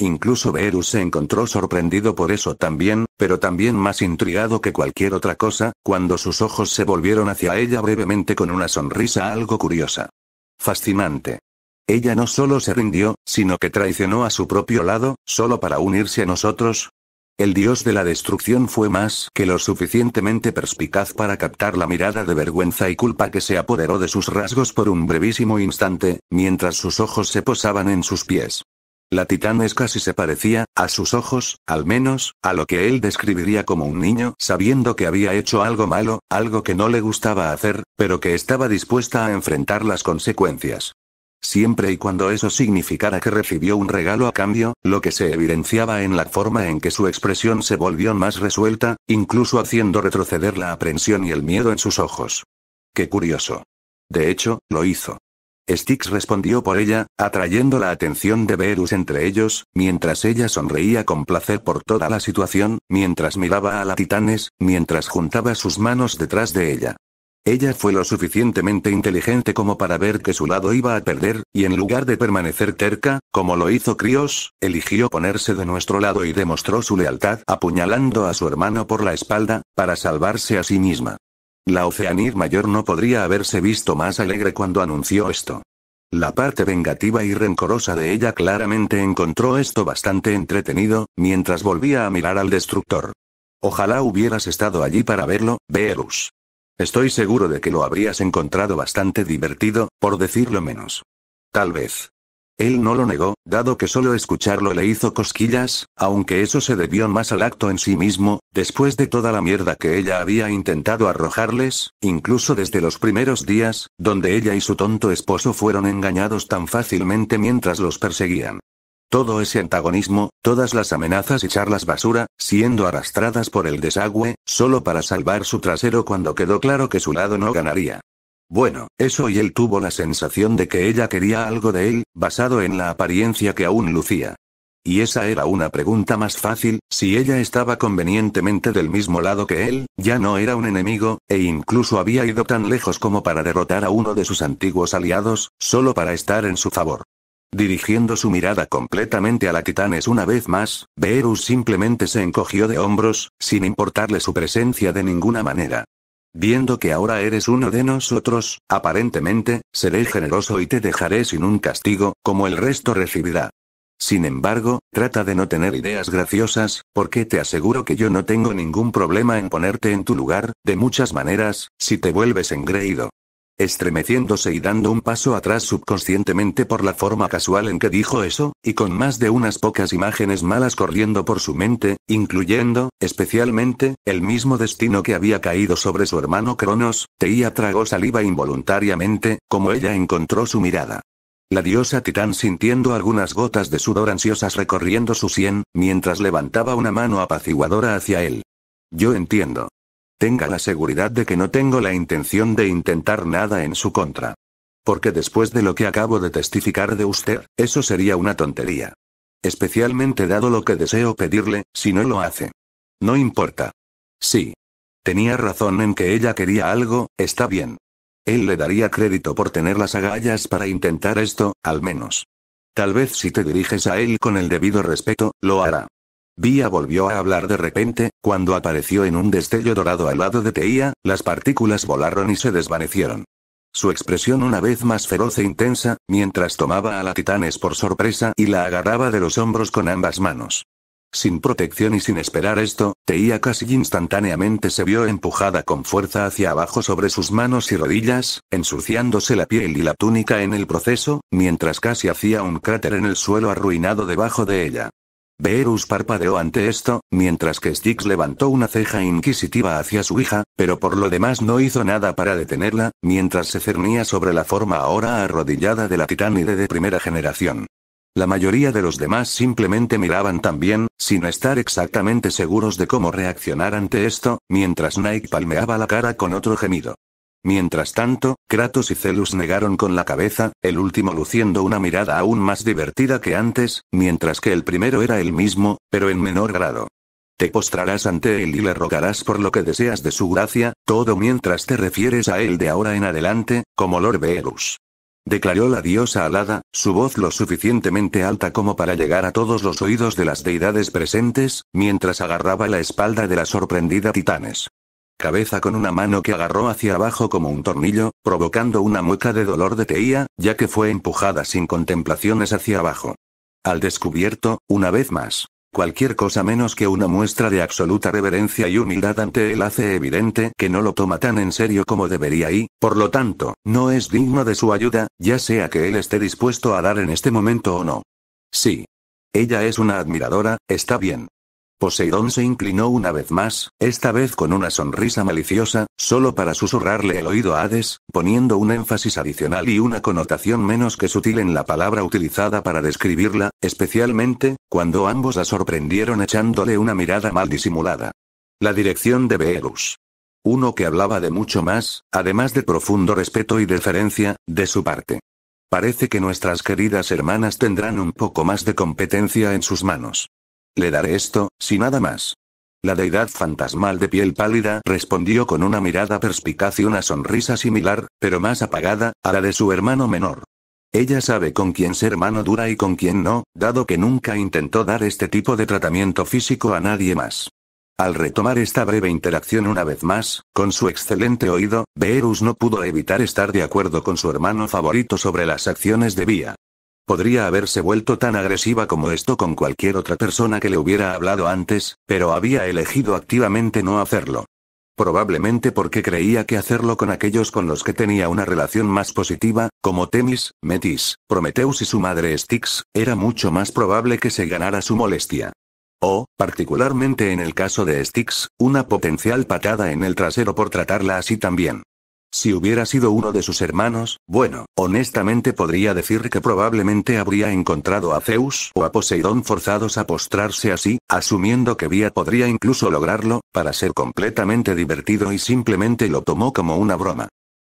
Incluso Verus se encontró sorprendido por eso también, pero también más intrigado que cualquier otra cosa, cuando sus ojos se volvieron hacia ella brevemente con una sonrisa algo curiosa. Fascinante. Ella no solo se rindió, sino que traicionó a su propio lado, solo para unirse a nosotros. El dios de la destrucción fue más que lo suficientemente perspicaz para captar la mirada de vergüenza y culpa que se apoderó de sus rasgos por un brevísimo instante, mientras sus ojos se posaban en sus pies. La titanesca casi se parecía, a sus ojos, al menos, a lo que él describiría como un niño, sabiendo que había hecho algo malo, algo que no le gustaba hacer, pero que estaba dispuesta a enfrentar las consecuencias. Siempre y cuando eso significara que recibió un regalo a cambio, lo que se evidenciaba en la forma en que su expresión se volvió más resuelta, incluso haciendo retroceder la aprensión y el miedo en sus ojos. Qué curioso. De hecho, lo hizo. Styx respondió por ella, atrayendo la atención de Verus entre ellos, mientras ella sonreía con placer por toda la situación, mientras miraba a la Titanes, mientras juntaba sus manos detrás de ella. Ella fue lo suficientemente inteligente como para ver que su lado iba a perder, y en lugar de permanecer terca, como lo hizo Krios, eligió ponerse de nuestro lado y demostró su lealtad apuñalando a su hermano por la espalda, para salvarse a sí misma. La Oceanir Mayor no podría haberse visto más alegre cuando anunció esto. La parte vengativa y rencorosa de ella claramente encontró esto bastante entretenido, mientras volvía a mirar al destructor. Ojalá hubieras estado allí para verlo, Beerus. Estoy seguro de que lo habrías encontrado bastante divertido, por decirlo menos. Tal vez. Él no lo negó, dado que solo escucharlo le hizo cosquillas, aunque eso se debió más al acto en sí mismo, después de toda la mierda que ella había intentado arrojarles, incluso desde los primeros días, donde ella y su tonto esposo fueron engañados tan fácilmente mientras los perseguían. Todo ese antagonismo, todas las amenazas y charlas basura, siendo arrastradas por el desagüe, solo para salvar su trasero cuando quedó claro que su lado no ganaría. Bueno, eso y él tuvo la sensación de que ella quería algo de él, basado en la apariencia que aún lucía. Y esa era una pregunta más fácil, si ella estaba convenientemente del mismo lado que él, ya no era un enemigo, e incluso había ido tan lejos como para derrotar a uno de sus antiguos aliados, solo para estar en su favor. Dirigiendo su mirada completamente a la Titanes una vez más, Beerus simplemente se encogió de hombros, sin importarle su presencia de ninguna manera. Viendo que ahora eres uno de nosotros, aparentemente, seré generoso y te dejaré sin un castigo, como el resto recibirá. Sin embargo, trata de no tener ideas graciosas, porque te aseguro que yo no tengo ningún problema en ponerte en tu lugar, de muchas maneras, si te vuelves engreído estremeciéndose y dando un paso atrás subconscientemente por la forma casual en que dijo eso, y con más de unas pocas imágenes malas corriendo por su mente, incluyendo, especialmente, el mismo destino que había caído sobre su hermano Cronos, Teía tragó saliva involuntariamente, como ella encontró su mirada. La diosa Titán sintiendo algunas gotas de sudor ansiosas recorriendo su sien, mientras levantaba una mano apaciguadora hacia él. Yo entiendo. Tenga la seguridad de que no tengo la intención de intentar nada en su contra. Porque después de lo que acabo de testificar de usted, eso sería una tontería. Especialmente dado lo que deseo pedirle, si no lo hace. No importa. Sí. Tenía razón en que ella quería algo, está bien. Él le daría crédito por tener las agallas para intentar esto, al menos. Tal vez si te diriges a él con el debido respeto, lo hará. Vía volvió a hablar de repente, cuando apareció en un destello dorado al lado de Teía, las partículas volaron y se desvanecieron. Su expresión una vez más feroz e intensa, mientras tomaba a la Titanes por sorpresa y la agarraba de los hombros con ambas manos. Sin protección y sin esperar esto, Teía casi instantáneamente se vio empujada con fuerza hacia abajo sobre sus manos y rodillas, ensuciándose la piel y la túnica en el proceso, mientras casi hacía un cráter en el suelo arruinado debajo de ella. Beerus parpadeó ante esto, mientras que Styx levantó una ceja inquisitiva hacia su hija, pero por lo demás no hizo nada para detenerla, mientras se cernía sobre la forma ahora arrodillada de la titánide de primera generación. La mayoría de los demás simplemente miraban también, sin estar exactamente seguros de cómo reaccionar ante esto, mientras Nike palmeaba la cara con otro gemido. Mientras tanto, Kratos y Celus negaron con la cabeza, el último luciendo una mirada aún más divertida que antes, mientras que el primero era el mismo, pero en menor grado. Te postrarás ante él y le rogarás por lo que deseas de su gracia, todo mientras te refieres a él de ahora en adelante, como Lord Beerus. Declaró la diosa alada, su voz lo suficientemente alta como para llegar a todos los oídos de las deidades presentes, mientras agarraba la espalda de la sorprendida Titanes cabeza con una mano que agarró hacia abajo como un tornillo, provocando una mueca de dolor de teía, ya que fue empujada sin contemplaciones hacia abajo. Al descubierto, una vez más. Cualquier cosa menos que una muestra de absoluta reverencia y humildad ante él hace evidente que no lo toma tan en serio como debería y, por lo tanto, no es digno de su ayuda, ya sea que él esté dispuesto a dar en este momento o no. Sí. Ella es una admiradora, está bien. Poseidón se inclinó una vez más, esta vez con una sonrisa maliciosa, solo para susurrarle el oído a Hades, poniendo un énfasis adicional y una connotación menos que sutil en la palabra utilizada para describirla, especialmente, cuando ambos la sorprendieron echándole una mirada mal disimulada. La dirección de Beerus. Uno que hablaba de mucho más, además de profundo respeto y deferencia, de su parte. Parece que nuestras queridas hermanas tendrán un poco más de competencia en sus manos. Le daré esto, si nada más. La deidad fantasmal de piel pálida respondió con una mirada perspicaz y una sonrisa similar, pero más apagada, a la de su hermano menor. Ella sabe con quién ser mano dura y con quién no, dado que nunca intentó dar este tipo de tratamiento físico a nadie más. Al retomar esta breve interacción una vez más, con su excelente oído, Beerus no pudo evitar estar de acuerdo con su hermano favorito sobre las acciones de Vía. Podría haberse vuelto tan agresiva como esto con cualquier otra persona que le hubiera hablado antes, pero había elegido activamente no hacerlo. Probablemente porque creía que hacerlo con aquellos con los que tenía una relación más positiva, como Temis, Metis, Prometheus y su madre Styx, era mucho más probable que se ganara su molestia. O, particularmente en el caso de Styx, una potencial patada en el trasero por tratarla así también. Si hubiera sido uno de sus hermanos, bueno, honestamente podría decir que probablemente habría encontrado a Zeus o a Poseidón forzados a postrarse así, asumiendo que Vía podría incluso lograrlo, para ser completamente divertido y simplemente lo tomó como una broma.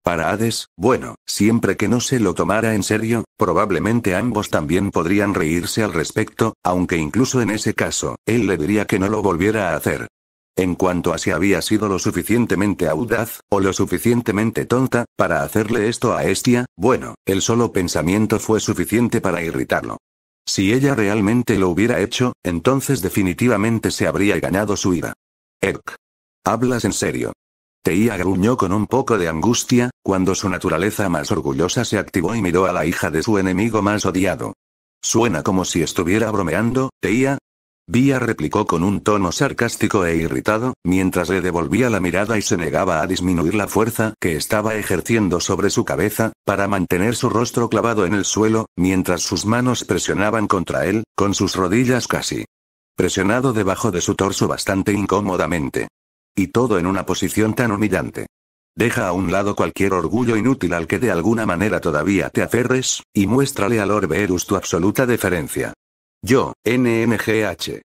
Para Hades, bueno, siempre que no se lo tomara en serio, probablemente ambos también podrían reírse al respecto, aunque incluso en ese caso, él le diría que no lo volviera a hacer en cuanto a si había sido lo suficientemente audaz, o lo suficientemente tonta, para hacerle esto a Estia, bueno, el solo pensamiento fue suficiente para irritarlo. Si ella realmente lo hubiera hecho, entonces definitivamente se habría ganado su ira. Erk. Hablas en serio. Teía gruñó con un poco de angustia, cuando su naturaleza más orgullosa se activó y miró a la hija de su enemigo más odiado. Suena como si estuviera bromeando, Teía, Vía replicó con un tono sarcástico e irritado, mientras le devolvía la mirada y se negaba a disminuir la fuerza que estaba ejerciendo sobre su cabeza, para mantener su rostro clavado en el suelo, mientras sus manos presionaban contra él, con sus rodillas casi presionado debajo de su torso bastante incómodamente. Y todo en una posición tan humillante. Deja a un lado cualquier orgullo inútil al que de alguna manera todavía te aferres, y muéstrale al Verus tu absoluta deferencia. Yo, NMGH.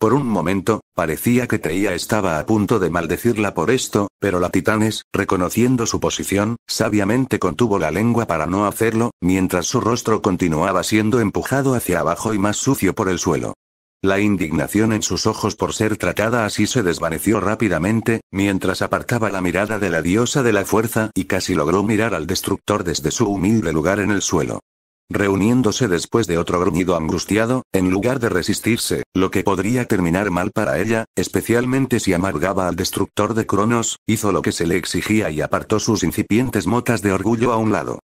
Por un momento, parecía que Teía estaba a punto de maldecirla por esto, pero la Titanes, reconociendo su posición, sabiamente contuvo la lengua para no hacerlo, mientras su rostro continuaba siendo empujado hacia abajo y más sucio por el suelo. La indignación en sus ojos por ser tratada así se desvaneció rápidamente, mientras apartaba la mirada de la diosa de la fuerza y casi logró mirar al destructor desde su humilde lugar en el suelo reuniéndose después de otro gruñido angustiado, en lugar de resistirse, lo que podría terminar mal para ella, especialmente si amargaba al destructor de Cronos, hizo lo que se le exigía y apartó sus incipientes motas de orgullo a un lado.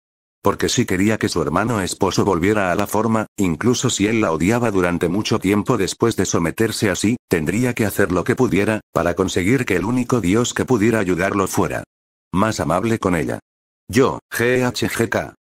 Porque si quería que su hermano esposo volviera a la forma, incluso si él la odiaba durante mucho tiempo después de someterse a sí, tendría que hacer lo que pudiera, para conseguir que el único dios que pudiera ayudarlo fuera. Más amable con ella. Yo, GHGK.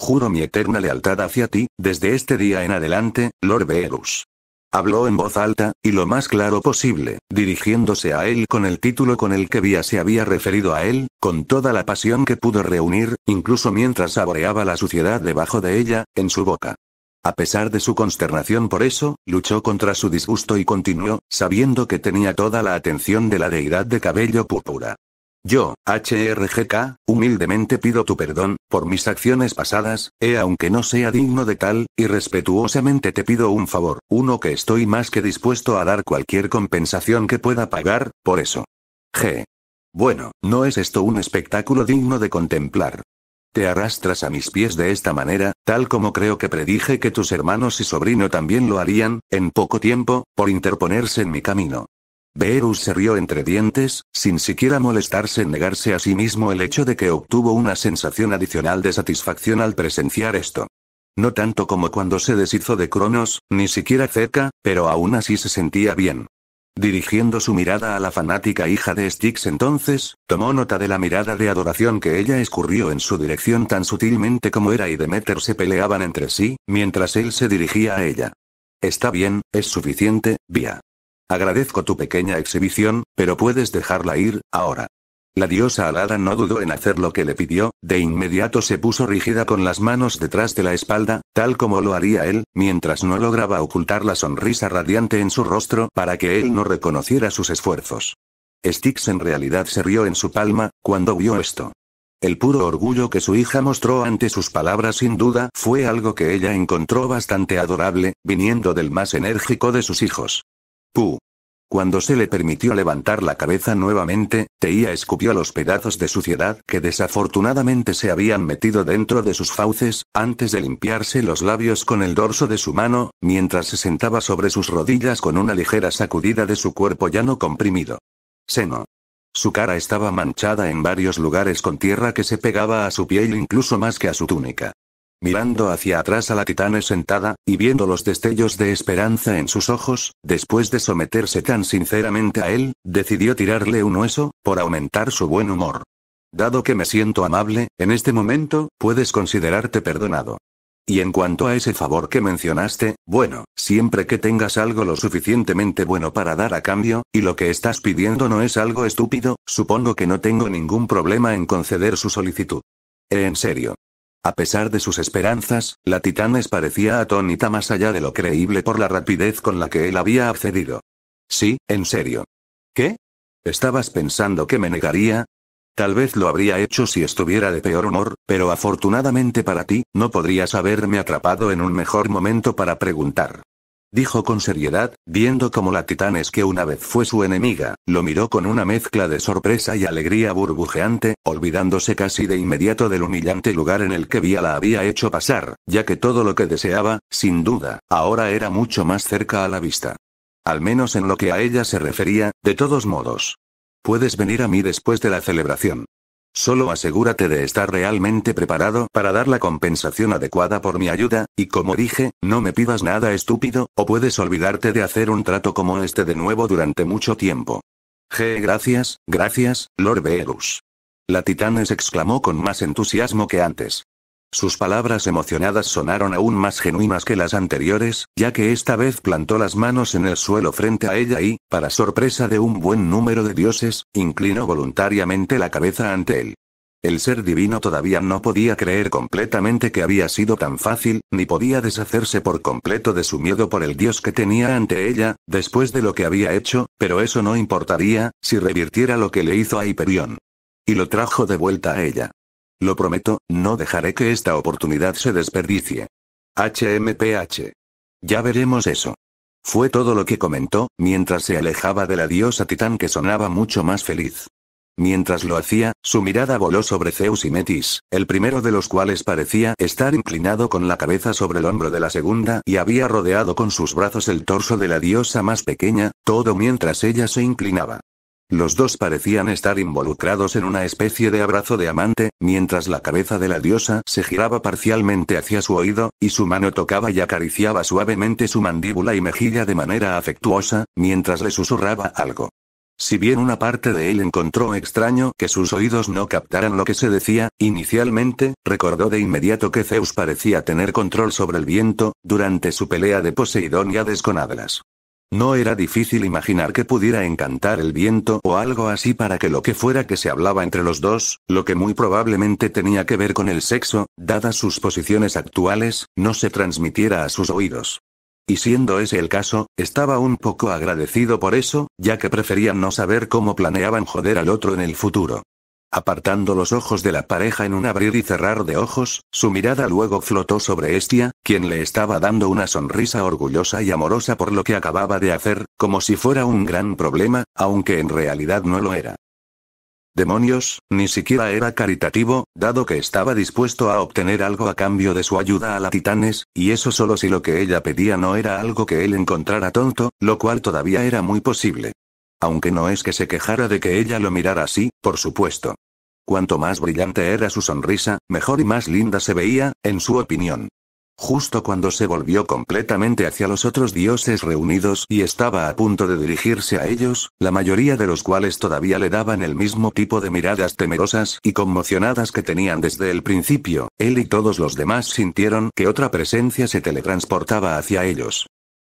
Juro mi eterna lealtad hacia ti, desde este día en adelante, Lord Beerus. Habló en voz alta, y lo más claro posible, dirigiéndose a él con el título con el que Vía se había referido a él, con toda la pasión que pudo reunir, incluso mientras saboreaba la suciedad debajo de ella, en su boca. A pesar de su consternación por eso, luchó contra su disgusto y continuó, sabiendo que tenía toda la atención de la deidad de cabello púrpura. Yo, HRGK, humildemente pido tu perdón, por mis acciones pasadas, e aunque no sea digno de tal, y respetuosamente te pido un favor, uno que estoy más que dispuesto a dar cualquier compensación que pueda pagar, por eso. G. Bueno, ¿no es esto un espectáculo digno de contemplar? Te arrastras a mis pies de esta manera, tal como creo que predije que tus hermanos y sobrino también lo harían, en poco tiempo, por interponerse en mi camino. Beerus se rió entre dientes, sin siquiera molestarse en negarse a sí mismo el hecho de que obtuvo una sensación adicional de satisfacción al presenciar esto. No tanto como cuando se deshizo de Cronos, ni siquiera cerca, pero aún así se sentía bien. Dirigiendo su mirada a la fanática hija de Styx entonces, tomó nota de la mirada de adoración que ella escurrió en su dirección tan sutilmente como era y Demeter se peleaban entre sí, mientras él se dirigía a ella. Está bien, es suficiente, Vía. Agradezco tu pequeña exhibición, pero puedes dejarla ir, ahora. La diosa alada no dudó en hacer lo que le pidió, de inmediato se puso rígida con las manos detrás de la espalda, tal como lo haría él, mientras no lograba ocultar la sonrisa radiante en su rostro para que él no reconociera sus esfuerzos. Styx en realidad se rió en su palma, cuando vio esto. El puro orgullo que su hija mostró ante sus palabras sin duda fue algo que ella encontró bastante adorable, viniendo del más enérgico de sus hijos. ¡Pu! Cuando se le permitió levantar la cabeza nuevamente, Teía escupió los pedazos de suciedad que desafortunadamente se habían metido dentro de sus fauces, antes de limpiarse los labios con el dorso de su mano, mientras se sentaba sobre sus rodillas con una ligera sacudida de su cuerpo ya no comprimido. Seno. Su cara estaba manchada en varios lugares con tierra que se pegaba a su piel incluso más que a su túnica. Mirando hacia atrás a la titana sentada, y viendo los destellos de esperanza en sus ojos, después de someterse tan sinceramente a él, decidió tirarle un hueso, por aumentar su buen humor. Dado que me siento amable, en este momento, puedes considerarte perdonado. Y en cuanto a ese favor que mencionaste, bueno, siempre que tengas algo lo suficientemente bueno para dar a cambio, y lo que estás pidiendo no es algo estúpido, supongo que no tengo ningún problema en conceder su solicitud. en serio. A pesar de sus esperanzas, la Titanes parecía atónita más allá de lo creíble por la rapidez con la que él había accedido. Sí, en serio. ¿Qué? ¿Estabas pensando que me negaría? Tal vez lo habría hecho si estuviera de peor humor, pero afortunadamente para ti, no podrías haberme atrapado en un mejor momento para preguntar dijo con seriedad, viendo como la es que una vez fue su enemiga, lo miró con una mezcla de sorpresa y alegría burbujeante, olvidándose casi de inmediato del humillante lugar en el que Vía la había hecho pasar, ya que todo lo que deseaba, sin duda, ahora era mucho más cerca a la vista. Al menos en lo que a ella se refería, de todos modos. Puedes venir a mí después de la celebración. Solo asegúrate de estar realmente preparado para dar la compensación adecuada por mi ayuda, y como dije, no me pidas nada estúpido, o puedes olvidarte de hacer un trato como este de nuevo durante mucho tiempo. G. Gracias, gracias, Lord Beerus. La Titanes exclamó con más entusiasmo que antes. Sus palabras emocionadas sonaron aún más genuinas que las anteriores, ya que esta vez plantó las manos en el suelo frente a ella y, para sorpresa de un buen número de dioses, inclinó voluntariamente la cabeza ante él. El ser divino todavía no podía creer completamente que había sido tan fácil, ni podía deshacerse por completo de su miedo por el dios que tenía ante ella, después de lo que había hecho, pero eso no importaría, si revirtiera lo que le hizo a Hiperión. Y lo trajo de vuelta a ella. Lo prometo, no dejaré que esta oportunidad se desperdicie. HMPH. Ya veremos eso. Fue todo lo que comentó, mientras se alejaba de la diosa titán que sonaba mucho más feliz. Mientras lo hacía, su mirada voló sobre Zeus y Metis, el primero de los cuales parecía estar inclinado con la cabeza sobre el hombro de la segunda y había rodeado con sus brazos el torso de la diosa más pequeña, todo mientras ella se inclinaba. Los dos parecían estar involucrados en una especie de abrazo de amante, mientras la cabeza de la diosa se giraba parcialmente hacia su oído, y su mano tocaba y acariciaba suavemente su mandíbula y mejilla de manera afectuosa, mientras le susurraba algo. Si bien una parte de él encontró extraño que sus oídos no captaran lo que se decía, inicialmente, recordó de inmediato que Zeus parecía tener control sobre el viento, durante su pelea de Poseidón y Hades con no era difícil imaginar que pudiera encantar el viento o algo así para que lo que fuera que se hablaba entre los dos, lo que muy probablemente tenía que ver con el sexo, dadas sus posiciones actuales, no se transmitiera a sus oídos. Y siendo ese el caso, estaba un poco agradecido por eso, ya que preferían no saber cómo planeaban joder al otro en el futuro. Apartando los ojos de la pareja en un abrir y cerrar de ojos, su mirada luego flotó sobre Estia, quien le estaba dando una sonrisa orgullosa y amorosa por lo que acababa de hacer, como si fuera un gran problema, aunque en realidad no lo era. Demonios, ni siquiera era caritativo, dado que estaba dispuesto a obtener algo a cambio de su ayuda a la Titanes, y eso solo si lo que ella pedía no era algo que él encontrara tonto, lo cual todavía era muy posible. Aunque no es que se quejara de que ella lo mirara así, por supuesto. Cuanto más brillante era su sonrisa, mejor y más linda se veía, en su opinión. Justo cuando se volvió completamente hacia los otros dioses reunidos y estaba a punto de dirigirse a ellos, la mayoría de los cuales todavía le daban el mismo tipo de miradas temerosas y conmocionadas que tenían desde el principio, él y todos los demás sintieron que otra presencia se teletransportaba hacia ellos.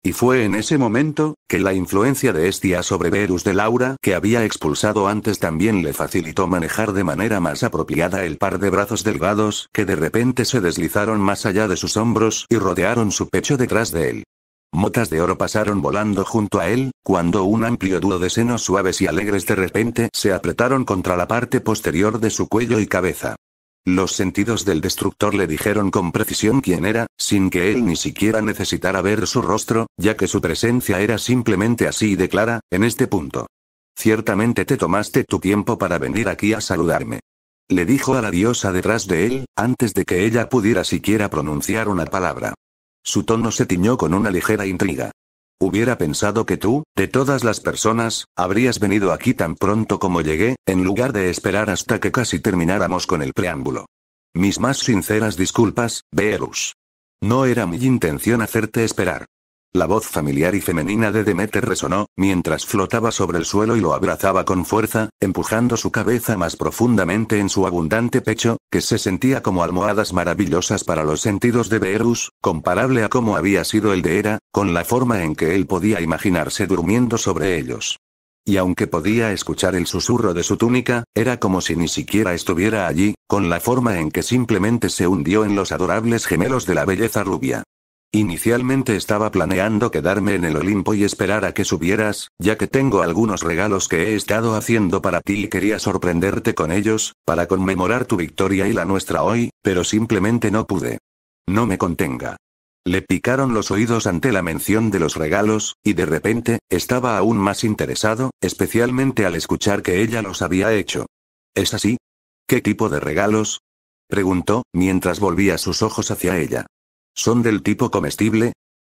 Y fue en ese momento, que la influencia de Estia sobre Verus de Laura que había expulsado antes también le facilitó manejar de manera más apropiada el par de brazos delgados que de repente se deslizaron más allá de sus hombros y rodearon su pecho detrás de él. Motas de oro pasaron volando junto a él, cuando un amplio dúo de senos suaves y alegres de repente se apretaron contra la parte posterior de su cuello y cabeza. Los sentidos del destructor le dijeron con precisión quién era, sin que él ni siquiera necesitara ver su rostro, ya que su presencia era simplemente así de clara, en este punto. Ciertamente te tomaste tu tiempo para venir aquí a saludarme. Le dijo a la diosa detrás de él, antes de que ella pudiera siquiera pronunciar una palabra. Su tono se tiñó con una ligera intriga. Hubiera pensado que tú, de todas las personas, habrías venido aquí tan pronto como llegué, en lugar de esperar hasta que casi termináramos con el preámbulo. Mis más sinceras disculpas, Verus. No era mi intención hacerte esperar. La voz familiar y femenina de Demeter resonó, mientras flotaba sobre el suelo y lo abrazaba con fuerza, empujando su cabeza más profundamente en su abundante pecho, que se sentía como almohadas maravillosas para los sentidos de Beerus, comparable a cómo había sido el de Hera, con la forma en que él podía imaginarse durmiendo sobre ellos y aunque podía escuchar el susurro de su túnica, era como si ni siquiera estuviera allí, con la forma en que simplemente se hundió en los adorables gemelos de la belleza rubia. Inicialmente estaba planeando quedarme en el Olimpo y esperar a que subieras, ya que tengo algunos regalos que he estado haciendo para ti y quería sorprenderte con ellos, para conmemorar tu victoria y la nuestra hoy, pero simplemente no pude. No me contenga. Le picaron los oídos ante la mención de los regalos, y de repente, estaba aún más interesado, especialmente al escuchar que ella los había hecho. ¿Es así? ¿Qué tipo de regalos? preguntó, mientras volvía sus ojos hacia ella. ¿Son del tipo comestible?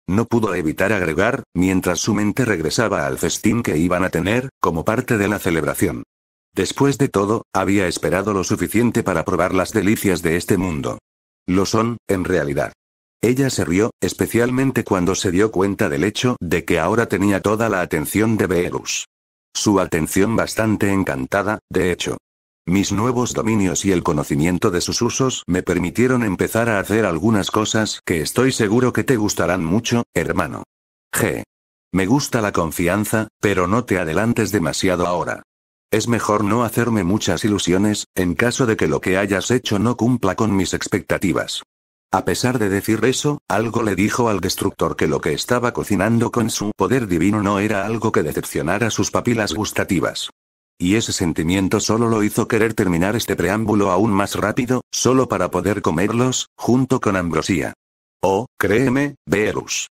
No pudo evitar agregar, mientras su mente regresaba al festín que iban a tener, como parte de la celebración. Después de todo, había esperado lo suficiente para probar las delicias de este mundo. Lo son, en realidad. Ella se rió, especialmente cuando se dio cuenta del hecho de que ahora tenía toda la atención de Beerus. Su atención bastante encantada, de hecho. Mis nuevos dominios y el conocimiento de sus usos me permitieron empezar a hacer algunas cosas que estoy seguro que te gustarán mucho, hermano. G. Me gusta la confianza, pero no te adelantes demasiado ahora. Es mejor no hacerme muchas ilusiones, en caso de que lo que hayas hecho no cumpla con mis expectativas. A pesar de decir eso, algo le dijo al destructor que lo que estaba cocinando con su poder divino no era algo que decepcionara sus papilas gustativas. Y ese sentimiento solo lo hizo querer terminar este preámbulo aún más rápido, solo para poder comerlos, junto con Ambrosía. Oh, créeme, Verus.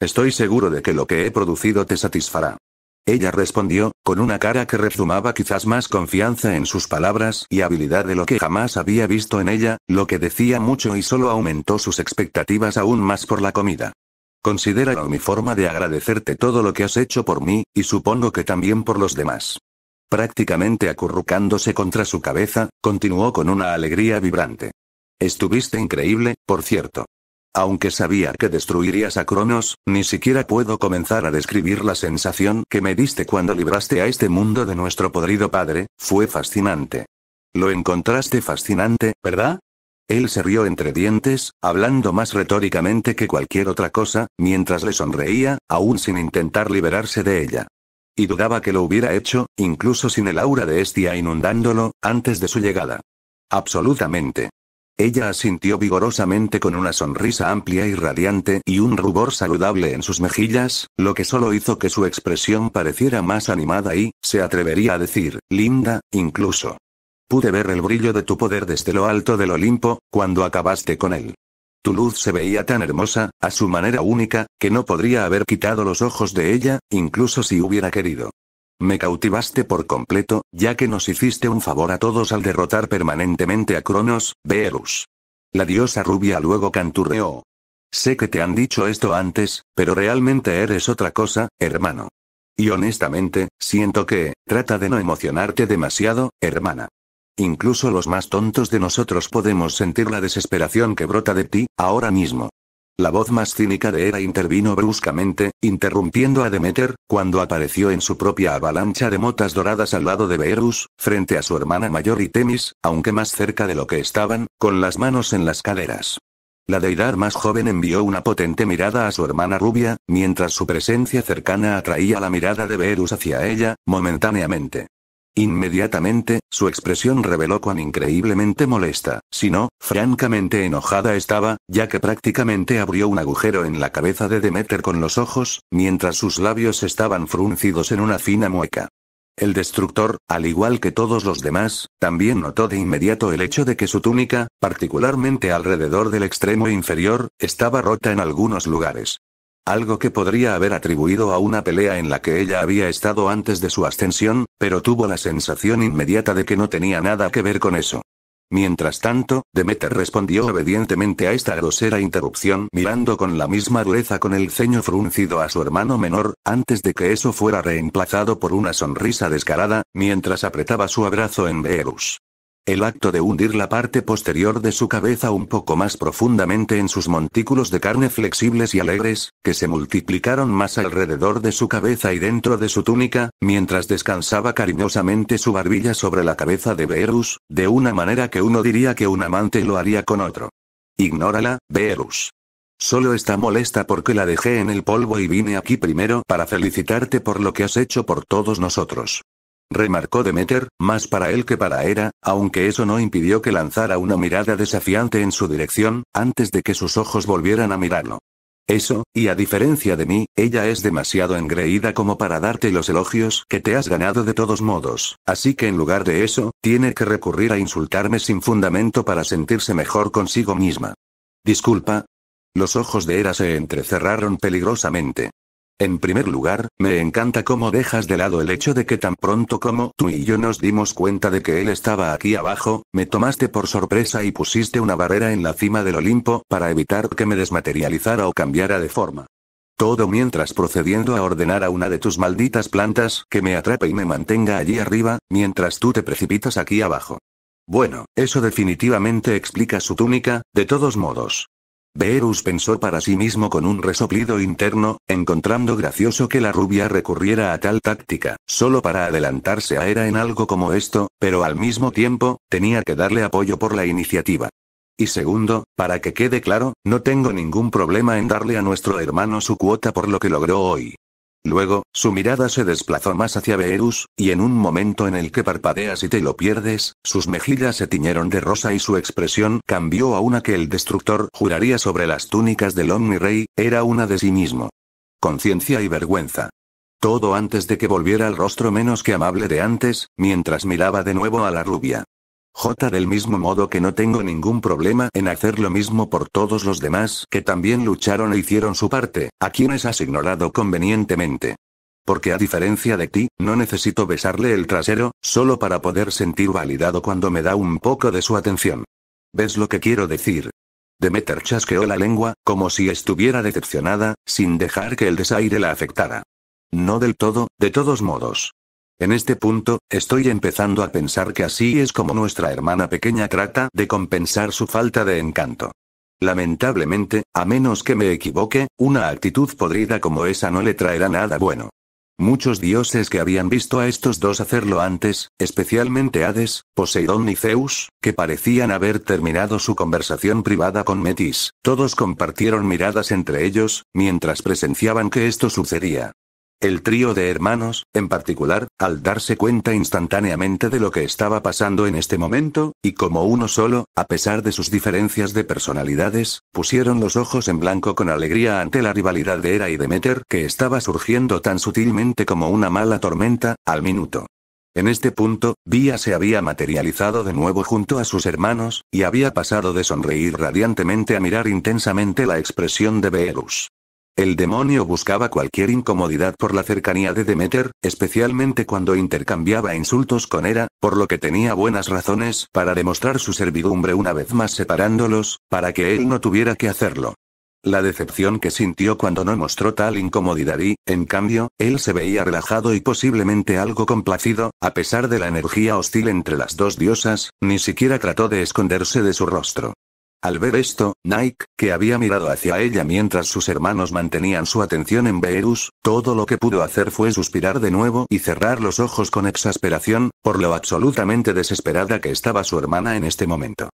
Estoy seguro de que lo que he producido te satisfará. Ella respondió, con una cara que rezumaba quizás más confianza en sus palabras y habilidad de lo que jamás había visto en ella, lo que decía mucho y solo aumentó sus expectativas aún más por la comida. Considera mi forma de agradecerte todo lo que has hecho por mí, y supongo que también por los demás prácticamente acurrucándose contra su cabeza, continuó con una alegría vibrante. Estuviste increíble, por cierto. Aunque sabía que destruirías a Cronos, ni siquiera puedo comenzar a describir la sensación que me diste cuando libraste a este mundo de nuestro podrido padre, fue fascinante. Lo encontraste fascinante, ¿verdad? Él se rió entre dientes, hablando más retóricamente que cualquier otra cosa, mientras le sonreía, aún sin intentar liberarse de ella y dudaba que lo hubiera hecho, incluso sin el aura de Estia inundándolo, antes de su llegada. Absolutamente. Ella asintió vigorosamente con una sonrisa amplia y radiante y un rubor saludable en sus mejillas, lo que solo hizo que su expresión pareciera más animada y, se atrevería a decir, linda, incluso. Pude ver el brillo de tu poder desde lo alto del Olimpo, cuando acabaste con él luz se veía tan hermosa, a su manera única, que no podría haber quitado los ojos de ella, incluso si hubiera querido. Me cautivaste por completo, ya que nos hiciste un favor a todos al derrotar permanentemente a Cronos, Beerus. La diosa rubia luego canturreó. Sé que te han dicho esto antes, pero realmente eres otra cosa, hermano. Y honestamente, siento que, trata de no emocionarte demasiado, hermana. Incluso los más tontos de nosotros podemos sentir la desesperación que brota de ti, ahora mismo. La voz más cínica de Hera intervino bruscamente, interrumpiendo a Demeter, cuando apareció en su propia avalancha de motas doradas al lado de Beerus, frente a su hermana mayor y Temis, aunque más cerca de lo que estaban, con las manos en las caderas. La deidad más joven envió una potente mirada a su hermana rubia, mientras su presencia cercana atraía la mirada de Beerus hacia ella, momentáneamente. Inmediatamente, su expresión reveló cuán increíblemente molesta, si no, francamente enojada estaba, ya que prácticamente abrió un agujero en la cabeza de Demeter con los ojos, mientras sus labios estaban fruncidos en una fina mueca. El destructor, al igual que todos los demás, también notó de inmediato el hecho de que su túnica, particularmente alrededor del extremo inferior, estaba rota en algunos lugares algo que podría haber atribuido a una pelea en la que ella había estado antes de su ascensión, pero tuvo la sensación inmediata de que no tenía nada que ver con eso. Mientras tanto, Demeter respondió obedientemente a esta grosera interrupción mirando con la misma dureza con el ceño fruncido a su hermano menor, antes de que eso fuera reemplazado por una sonrisa descarada, mientras apretaba su abrazo en Beerus. El acto de hundir la parte posterior de su cabeza un poco más profundamente en sus montículos de carne flexibles y alegres, que se multiplicaron más alrededor de su cabeza y dentro de su túnica, mientras descansaba cariñosamente su barbilla sobre la cabeza de Beerus, de una manera que uno diría que un amante lo haría con otro. Ignórala, Beerus. Solo está molesta porque la dejé en el polvo y vine aquí primero para felicitarte por lo que has hecho por todos nosotros remarcó Demeter, más para él que para Era, aunque eso no impidió que lanzara una mirada desafiante en su dirección, antes de que sus ojos volvieran a mirarlo. Eso, y a diferencia de mí, ella es demasiado engreída como para darte los elogios que te has ganado de todos modos, así que en lugar de eso, tiene que recurrir a insultarme sin fundamento para sentirse mejor consigo misma. Disculpa. Los ojos de Era se entrecerraron peligrosamente. En primer lugar, me encanta cómo dejas de lado el hecho de que tan pronto como tú y yo nos dimos cuenta de que él estaba aquí abajo, me tomaste por sorpresa y pusiste una barrera en la cima del Olimpo para evitar que me desmaterializara o cambiara de forma. Todo mientras procediendo a ordenar a una de tus malditas plantas que me atrape y me mantenga allí arriba, mientras tú te precipitas aquí abajo. Bueno, eso definitivamente explica su túnica, de todos modos. Beerus pensó para sí mismo con un resoplido interno, encontrando gracioso que la rubia recurriera a tal táctica, solo para adelantarse a Era en algo como esto, pero al mismo tiempo, tenía que darle apoyo por la iniciativa. Y segundo, para que quede claro, no tengo ningún problema en darle a nuestro hermano su cuota por lo que logró hoy. Luego, su mirada se desplazó más hacia Beerus, y en un momento en el que parpadeas y te lo pierdes, sus mejillas se tiñeron de rosa y su expresión cambió a una que el destructor juraría sobre las túnicas del Omni-Rey, era una de sí mismo. Conciencia y vergüenza. Todo antes de que volviera al rostro menos que amable de antes, mientras miraba de nuevo a la rubia. J. Del mismo modo que no tengo ningún problema en hacer lo mismo por todos los demás que también lucharon e hicieron su parte, a quienes has ignorado convenientemente. Porque a diferencia de ti, no necesito besarle el trasero, solo para poder sentir validado cuando me da un poco de su atención. ¿Ves lo que quiero decir? Demeter chasqueó la lengua, como si estuviera decepcionada, sin dejar que el desaire la afectara. No del todo, de todos modos. En este punto, estoy empezando a pensar que así es como nuestra hermana pequeña trata de compensar su falta de encanto. Lamentablemente, a menos que me equivoque, una actitud podrida como esa no le traerá nada bueno. Muchos dioses que habían visto a estos dos hacerlo antes, especialmente Hades, Poseidón y Zeus, que parecían haber terminado su conversación privada con Metis, todos compartieron miradas entre ellos, mientras presenciaban que esto sucedía. El trío de hermanos, en particular, al darse cuenta instantáneamente de lo que estaba pasando en este momento, y como uno solo, a pesar de sus diferencias de personalidades, pusieron los ojos en blanco con alegría ante la rivalidad de Hera y Demeter que estaba surgiendo tan sutilmente como una mala tormenta, al minuto. En este punto, Vía se había materializado de nuevo junto a sus hermanos, y había pasado de sonreír radiantemente a mirar intensamente la expresión de Beerus. El demonio buscaba cualquier incomodidad por la cercanía de Demeter, especialmente cuando intercambiaba insultos con Hera, por lo que tenía buenas razones para demostrar su servidumbre una vez más separándolos, para que él no tuviera que hacerlo. La decepción que sintió cuando no mostró tal incomodidad y, en cambio, él se veía relajado y posiblemente algo complacido, a pesar de la energía hostil entre las dos diosas, ni siquiera trató de esconderse de su rostro. Al ver esto, Nike, que había mirado hacia ella mientras sus hermanos mantenían su atención en Beerus, todo lo que pudo hacer fue suspirar de nuevo y cerrar los ojos con exasperación, por lo absolutamente desesperada que estaba su hermana en este momento.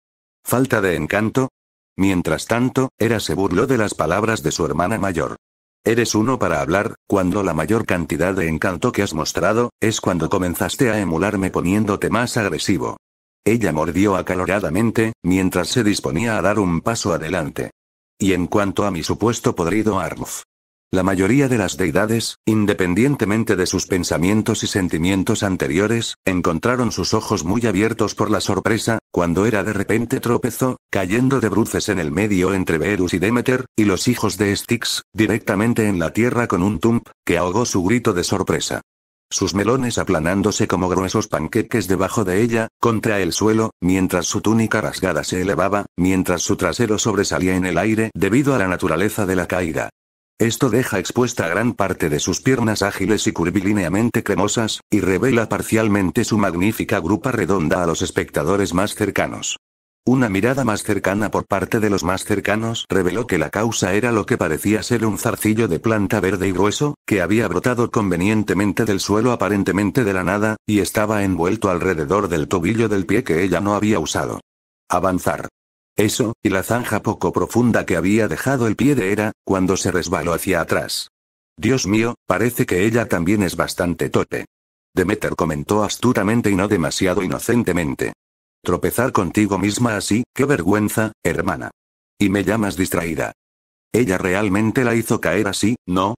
¿Falta de encanto? Mientras tanto, Era se burló de las palabras de su hermana mayor. Eres uno para hablar, cuando la mayor cantidad de encanto que has mostrado, es cuando comenzaste a emularme poniéndote más agresivo. Ella mordió acaloradamente, mientras se disponía a dar un paso adelante. Y en cuanto a mi supuesto podrido Armf. La mayoría de las deidades, independientemente de sus pensamientos y sentimientos anteriores, encontraron sus ojos muy abiertos por la sorpresa, cuando era de repente tropezó, cayendo de bruces en el medio entre Verus y Demeter, y los hijos de Styx, directamente en la tierra con un tump, que ahogó su grito de sorpresa sus melones aplanándose como gruesos panqueques debajo de ella, contra el suelo, mientras su túnica rasgada se elevaba, mientras su trasero sobresalía en el aire debido a la naturaleza de la caída. Esto deja expuesta gran parte de sus piernas ágiles y curvilíneamente cremosas, y revela parcialmente su magnífica grupa redonda a los espectadores más cercanos. Una mirada más cercana por parte de los más cercanos reveló que la causa era lo que parecía ser un zarcillo de planta verde y grueso, que había brotado convenientemente del suelo aparentemente de la nada, y estaba envuelto alrededor del tobillo del pie que ella no había usado. Avanzar. Eso, y la zanja poco profunda que había dejado el pie de era, cuando se resbaló hacia atrás. Dios mío, parece que ella también es bastante tope. Demeter comentó astutamente y no demasiado inocentemente. Tropezar contigo misma así, qué vergüenza, hermana. Y me llamas distraída. Ella realmente la hizo caer así, ¿no?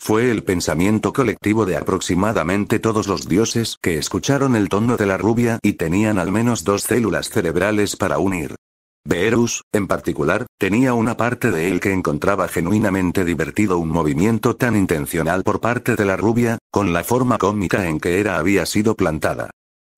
Fue el pensamiento colectivo de aproximadamente todos los dioses que escucharon el tono de la rubia y tenían al menos dos células cerebrales para unir. Beerus, en particular, tenía una parte de él que encontraba genuinamente divertido un movimiento tan intencional por parte de la rubia, con la forma cómica en que era había sido plantada.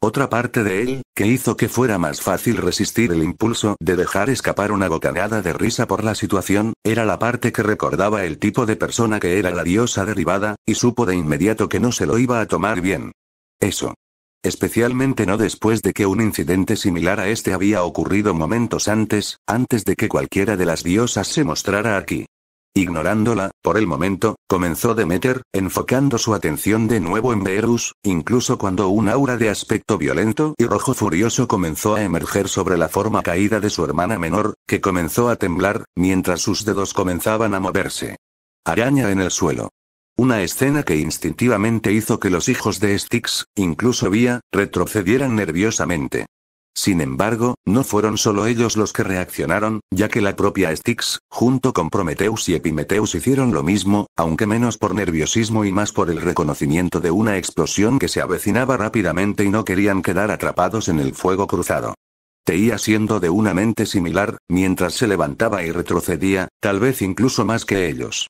Otra parte de él, que hizo que fuera más fácil resistir el impulso de dejar escapar una bocanada de risa por la situación, era la parte que recordaba el tipo de persona que era la diosa derribada, y supo de inmediato que no se lo iba a tomar bien. Eso. Especialmente no después de que un incidente similar a este había ocurrido momentos antes, antes de que cualquiera de las diosas se mostrara aquí. Ignorándola, por el momento, comenzó Demeter, enfocando su atención de nuevo en Beerus, incluso cuando un aura de aspecto violento y rojo furioso comenzó a emerger sobre la forma caída de su hermana menor, que comenzó a temblar, mientras sus dedos comenzaban a moverse. Araña en el suelo. Una escena que instintivamente hizo que los hijos de Styx, incluso Vía, retrocedieran nerviosamente. Sin embargo, no fueron solo ellos los que reaccionaron, ya que la propia Styx, junto con Prometeus y Epimeteus hicieron lo mismo, aunque menos por nerviosismo y más por el reconocimiento de una explosión que se avecinaba rápidamente y no querían quedar atrapados en el fuego cruzado. Teía siendo de una mente similar, mientras se levantaba y retrocedía, tal vez incluso más que ellos.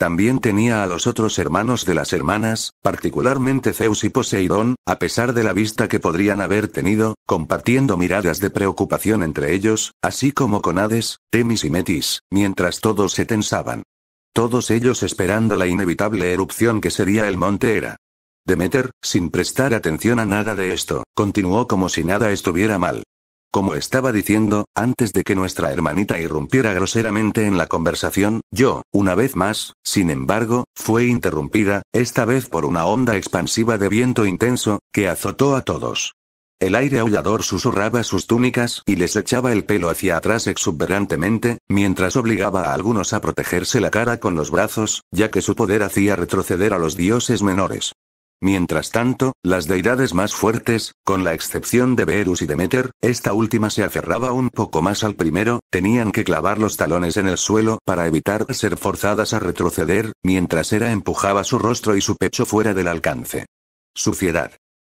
También tenía a los otros hermanos de las hermanas, particularmente Zeus y Poseidón, a pesar de la vista que podrían haber tenido, compartiendo miradas de preocupación entre ellos, así como con Hades, Temis y Metis, mientras todos se tensaban. Todos ellos esperando la inevitable erupción que sería el monte Era. Demeter, sin prestar atención a nada de esto, continuó como si nada estuviera mal. Como estaba diciendo, antes de que nuestra hermanita irrumpiera groseramente en la conversación, yo, una vez más, sin embargo, fue interrumpida, esta vez por una onda expansiva de viento intenso, que azotó a todos. El aire aullador susurraba sus túnicas y les echaba el pelo hacia atrás exuberantemente, mientras obligaba a algunos a protegerse la cara con los brazos, ya que su poder hacía retroceder a los dioses menores. Mientras tanto, las deidades más fuertes, con la excepción de Verus y Demeter, esta última se aferraba un poco más al primero, tenían que clavar los talones en el suelo para evitar ser forzadas a retroceder, mientras era empujaba su rostro y su pecho fuera del alcance. Suciedad.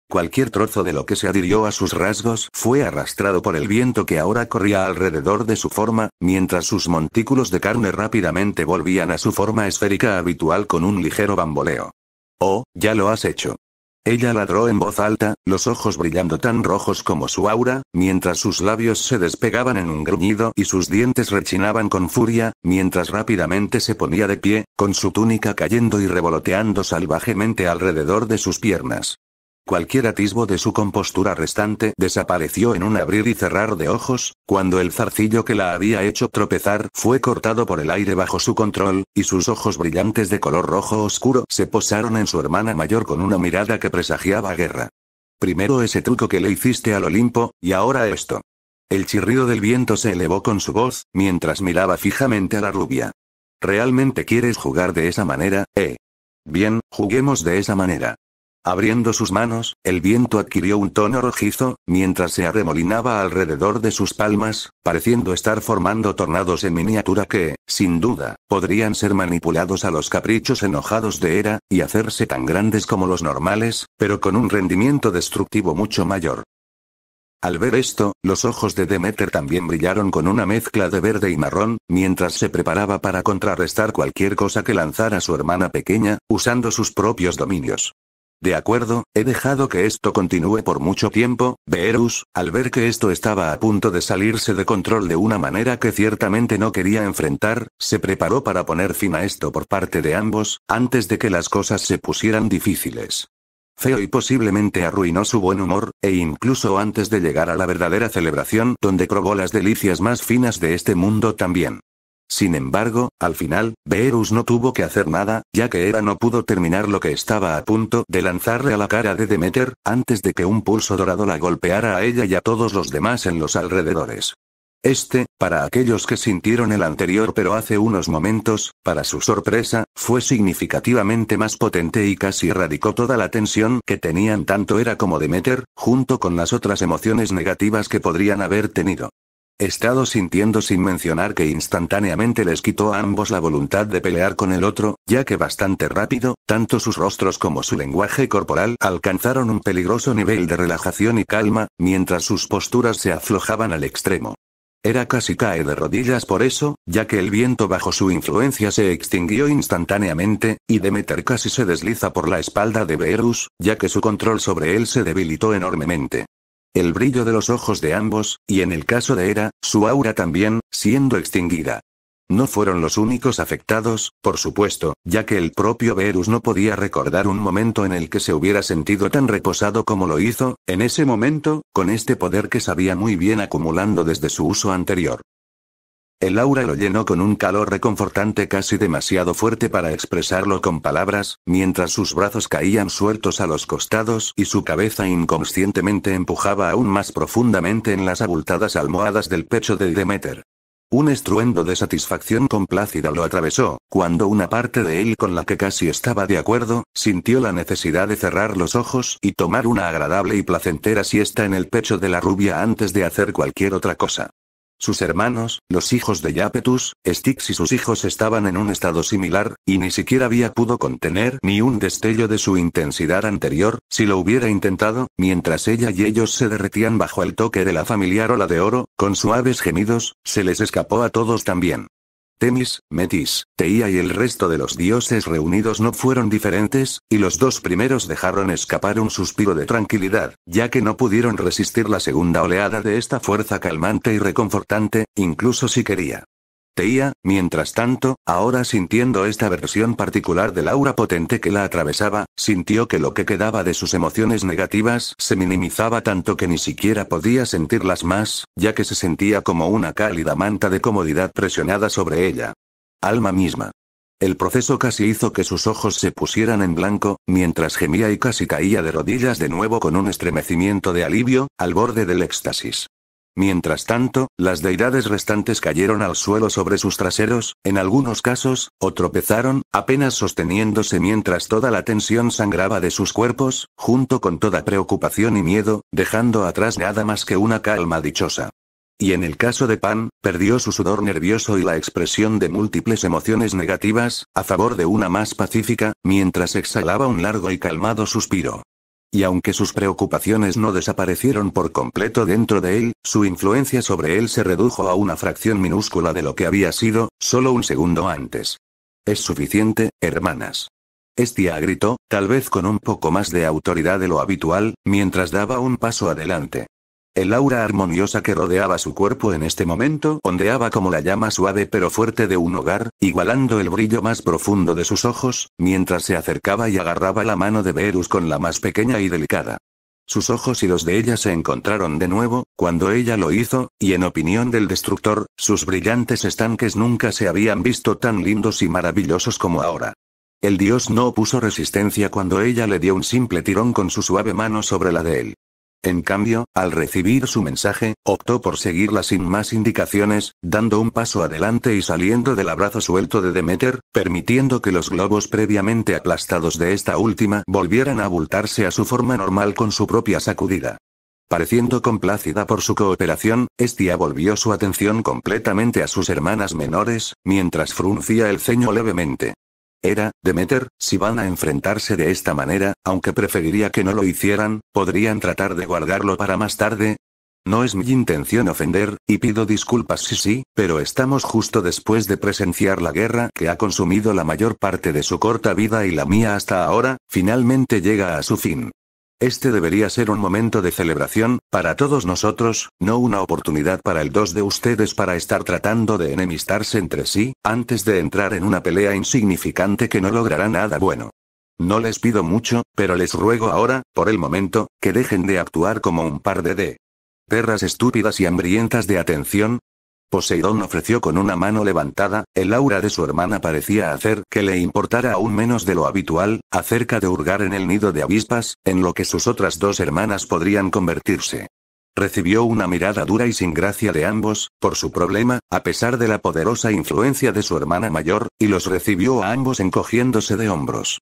Cualquier trozo de lo que se adhirió a sus rasgos fue arrastrado por el viento que ahora corría alrededor de su forma, mientras sus montículos de carne rápidamente volvían a su forma esférica habitual con un ligero bamboleo. Oh, ya lo has hecho. Ella ladró en voz alta, los ojos brillando tan rojos como su aura, mientras sus labios se despegaban en un gruñido y sus dientes rechinaban con furia, mientras rápidamente se ponía de pie, con su túnica cayendo y revoloteando salvajemente alrededor de sus piernas. Cualquier atisbo de su compostura restante desapareció en un abrir y cerrar de ojos, cuando el zarcillo que la había hecho tropezar fue cortado por el aire bajo su control, y sus ojos brillantes de color rojo oscuro se posaron en su hermana mayor con una mirada que presagiaba guerra. Primero ese truco que le hiciste al Olimpo, y ahora esto. El chirrido del viento se elevó con su voz, mientras miraba fijamente a la rubia. ¿Realmente quieres jugar de esa manera, eh? Bien, juguemos de esa manera. Abriendo sus manos, el viento adquirió un tono rojizo, mientras se arremolinaba alrededor de sus palmas, pareciendo estar formando tornados en miniatura que, sin duda, podrían ser manipulados a los caprichos enojados de Hera, y hacerse tan grandes como los normales, pero con un rendimiento destructivo mucho mayor. Al ver esto, los ojos de Demeter también brillaron con una mezcla de verde y marrón, mientras se preparaba para contrarrestar cualquier cosa que lanzara su hermana pequeña, usando sus propios dominios. De acuerdo, he dejado que esto continúe por mucho tiempo, Beerus, al ver que esto estaba a punto de salirse de control de una manera que ciertamente no quería enfrentar, se preparó para poner fin a esto por parte de ambos, antes de que las cosas se pusieran difíciles. Feo y posiblemente arruinó su buen humor, e incluso antes de llegar a la verdadera celebración donde probó las delicias más finas de este mundo también. Sin embargo, al final, Beerus no tuvo que hacer nada, ya que Era no pudo terminar lo que estaba a punto de lanzarle a la cara de Demeter, antes de que un pulso dorado la golpeara a ella y a todos los demás en los alrededores. Este, para aquellos que sintieron el anterior pero hace unos momentos, para su sorpresa, fue significativamente más potente y casi erradicó toda la tensión que tenían tanto Era como Demeter, junto con las otras emociones negativas que podrían haber tenido estado sintiendo sin mencionar que instantáneamente les quitó a ambos la voluntad de pelear con el otro, ya que bastante rápido, tanto sus rostros como su lenguaje corporal alcanzaron un peligroso nivel de relajación y calma, mientras sus posturas se aflojaban al extremo. Era casi cae de rodillas por eso, ya que el viento bajo su influencia se extinguió instantáneamente, y Demeter casi se desliza por la espalda de Beerus, ya que su control sobre él se debilitó enormemente el brillo de los ojos de ambos, y en el caso de Era, su aura también, siendo extinguida. No fueron los únicos afectados, por supuesto, ya que el propio Verus no podía recordar un momento en el que se hubiera sentido tan reposado como lo hizo, en ese momento, con este poder que sabía muy bien acumulando desde su uso anterior. El aura lo llenó con un calor reconfortante casi demasiado fuerte para expresarlo con palabras, mientras sus brazos caían sueltos a los costados y su cabeza inconscientemente empujaba aún más profundamente en las abultadas almohadas del pecho de Demeter. Un estruendo de satisfacción complácida lo atravesó, cuando una parte de él con la que casi estaba de acuerdo, sintió la necesidad de cerrar los ojos y tomar una agradable y placentera siesta en el pecho de la rubia antes de hacer cualquier otra cosa. Sus hermanos, los hijos de Yapetus, Styx y sus hijos estaban en un estado similar, y ni siquiera había pudo contener ni un destello de su intensidad anterior, si lo hubiera intentado, mientras ella y ellos se derretían bajo el toque de la familiar ola de oro, con suaves gemidos, se les escapó a todos también. Temis, Metis, Teía y el resto de los dioses reunidos no fueron diferentes, y los dos primeros dejaron escapar un suspiro de tranquilidad, ya que no pudieron resistir la segunda oleada de esta fuerza calmante y reconfortante, incluso si quería. Teía, mientras tanto, ahora sintiendo esta versión particular del aura potente que la atravesaba, sintió que lo que quedaba de sus emociones negativas se minimizaba tanto que ni siquiera podía sentirlas más, ya que se sentía como una cálida manta de comodidad presionada sobre ella. Alma misma. El proceso casi hizo que sus ojos se pusieran en blanco, mientras gemía y casi caía de rodillas de nuevo con un estremecimiento de alivio, al borde del éxtasis. Mientras tanto, las deidades restantes cayeron al suelo sobre sus traseros, en algunos casos, o tropezaron, apenas sosteniéndose mientras toda la tensión sangraba de sus cuerpos, junto con toda preocupación y miedo, dejando atrás nada más que una calma dichosa. Y en el caso de Pan, perdió su sudor nervioso y la expresión de múltiples emociones negativas, a favor de una más pacífica, mientras exhalaba un largo y calmado suspiro. Y aunque sus preocupaciones no desaparecieron por completo dentro de él, su influencia sobre él se redujo a una fracción minúscula de lo que había sido, solo un segundo antes. Es suficiente, hermanas. Estia gritó, tal vez con un poco más de autoridad de lo habitual, mientras daba un paso adelante. El aura armoniosa que rodeaba su cuerpo en este momento ondeaba como la llama suave pero fuerte de un hogar, igualando el brillo más profundo de sus ojos, mientras se acercaba y agarraba la mano de Verus con la más pequeña y delicada. Sus ojos y los de ella se encontraron de nuevo, cuando ella lo hizo, y en opinión del destructor, sus brillantes estanques nunca se habían visto tan lindos y maravillosos como ahora. El dios no opuso resistencia cuando ella le dio un simple tirón con su suave mano sobre la de él. En cambio, al recibir su mensaje, optó por seguirla sin más indicaciones, dando un paso adelante y saliendo del abrazo suelto de Demeter, permitiendo que los globos previamente aplastados de esta última volvieran a abultarse a su forma normal con su propia sacudida. Pareciendo complacida por su cooperación, Estia volvió su atención completamente a sus hermanas menores, mientras fruncía el ceño levemente. Era, Demeter, si van a enfrentarse de esta manera, aunque preferiría que no lo hicieran, ¿podrían tratar de guardarlo para más tarde? No es mi intención ofender, y pido disculpas si sí, sí, pero estamos justo después de presenciar la guerra que ha consumido la mayor parte de su corta vida y la mía hasta ahora, finalmente llega a su fin. Este debería ser un momento de celebración, para todos nosotros, no una oportunidad para el dos de ustedes para estar tratando de enemistarse entre sí, antes de entrar en una pelea insignificante que no logrará nada bueno. No les pido mucho, pero les ruego ahora, por el momento, que dejen de actuar como un par de de perras estúpidas y hambrientas de atención, Poseidón ofreció con una mano levantada, el aura de su hermana parecía hacer que le importara aún menos de lo habitual, acerca de hurgar en el nido de avispas, en lo que sus otras dos hermanas podrían convertirse. Recibió una mirada dura y sin gracia de ambos, por su problema, a pesar de la poderosa influencia de su hermana mayor, y los recibió a ambos encogiéndose de hombros.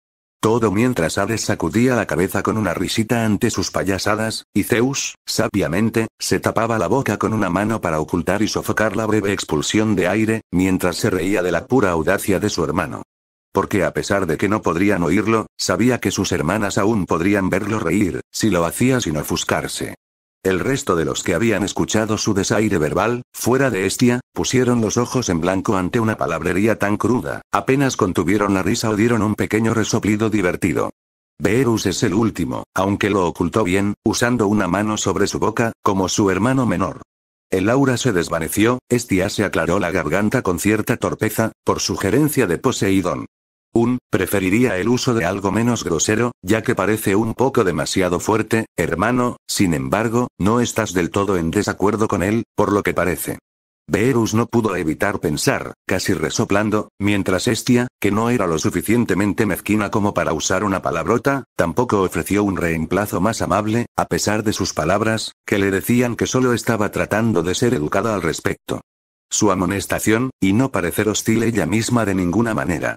Todo mientras Hades sacudía la cabeza con una risita ante sus payasadas, y Zeus, sabiamente, se tapaba la boca con una mano para ocultar y sofocar la breve expulsión de aire, mientras se reía de la pura audacia de su hermano. Porque a pesar de que no podrían oírlo, sabía que sus hermanas aún podrían verlo reír, si lo hacía sin ofuscarse. El resto de los que habían escuchado su desaire verbal, fuera de Estia, pusieron los ojos en blanco ante una palabrería tan cruda, apenas contuvieron la risa o dieron un pequeño resoplido divertido. Beerus es el último, aunque lo ocultó bien, usando una mano sobre su boca, como su hermano menor. El aura se desvaneció, Estia se aclaró la garganta con cierta torpeza, por sugerencia de Poseidón. Un, preferiría el uso de algo menos grosero, ya que parece un poco demasiado fuerte, hermano, sin embargo, no estás del todo en desacuerdo con él, por lo que parece. Beerus no pudo evitar pensar, casi resoplando, mientras Estia, que no era lo suficientemente mezquina como para usar una palabrota, tampoco ofreció un reemplazo más amable, a pesar de sus palabras, que le decían que solo estaba tratando de ser educada al respecto. Su amonestación, y no parecer hostil ella misma de ninguna manera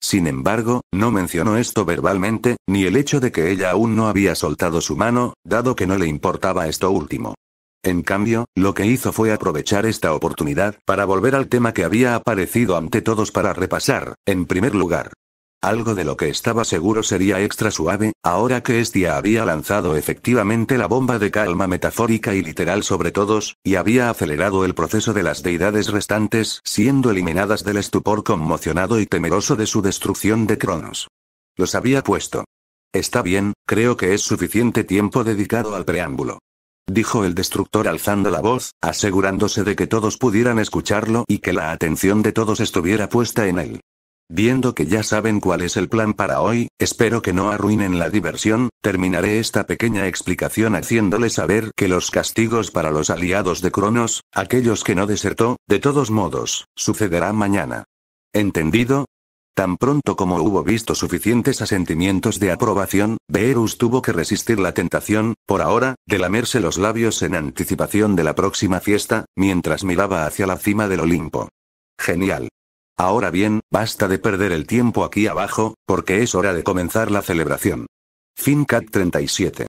sin embargo, no mencionó esto verbalmente, ni el hecho de que ella aún no había soltado su mano, dado que no le importaba esto último. En cambio, lo que hizo fue aprovechar esta oportunidad para volver al tema que había aparecido ante todos para repasar, en primer lugar, algo de lo que estaba seguro sería extra suave, ahora que Estia había lanzado efectivamente la bomba de calma metafórica y literal sobre todos, y había acelerado el proceso de las deidades restantes, siendo eliminadas del estupor conmocionado y temeroso de su destrucción de Cronos. Los había puesto. Está bien, creo que es suficiente tiempo dedicado al preámbulo. Dijo el destructor alzando la voz, asegurándose de que todos pudieran escucharlo y que la atención de todos estuviera puesta en él. Viendo que ya saben cuál es el plan para hoy, espero que no arruinen la diversión, terminaré esta pequeña explicación haciéndole saber que los castigos para los aliados de Cronos, aquellos que no desertó, de todos modos, sucederán mañana. ¿Entendido? Tan pronto como hubo visto suficientes asentimientos de aprobación, Beerus tuvo que resistir la tentación, por ahora, de lamerse los labios en anticipación de la próxima fiesta, mientras miraba hacia la cima del Olimpo. Genial. Ahora bien, basta de perder el tiempo aquí abajo, porque es hora de comenzar la celebración. FinCat 37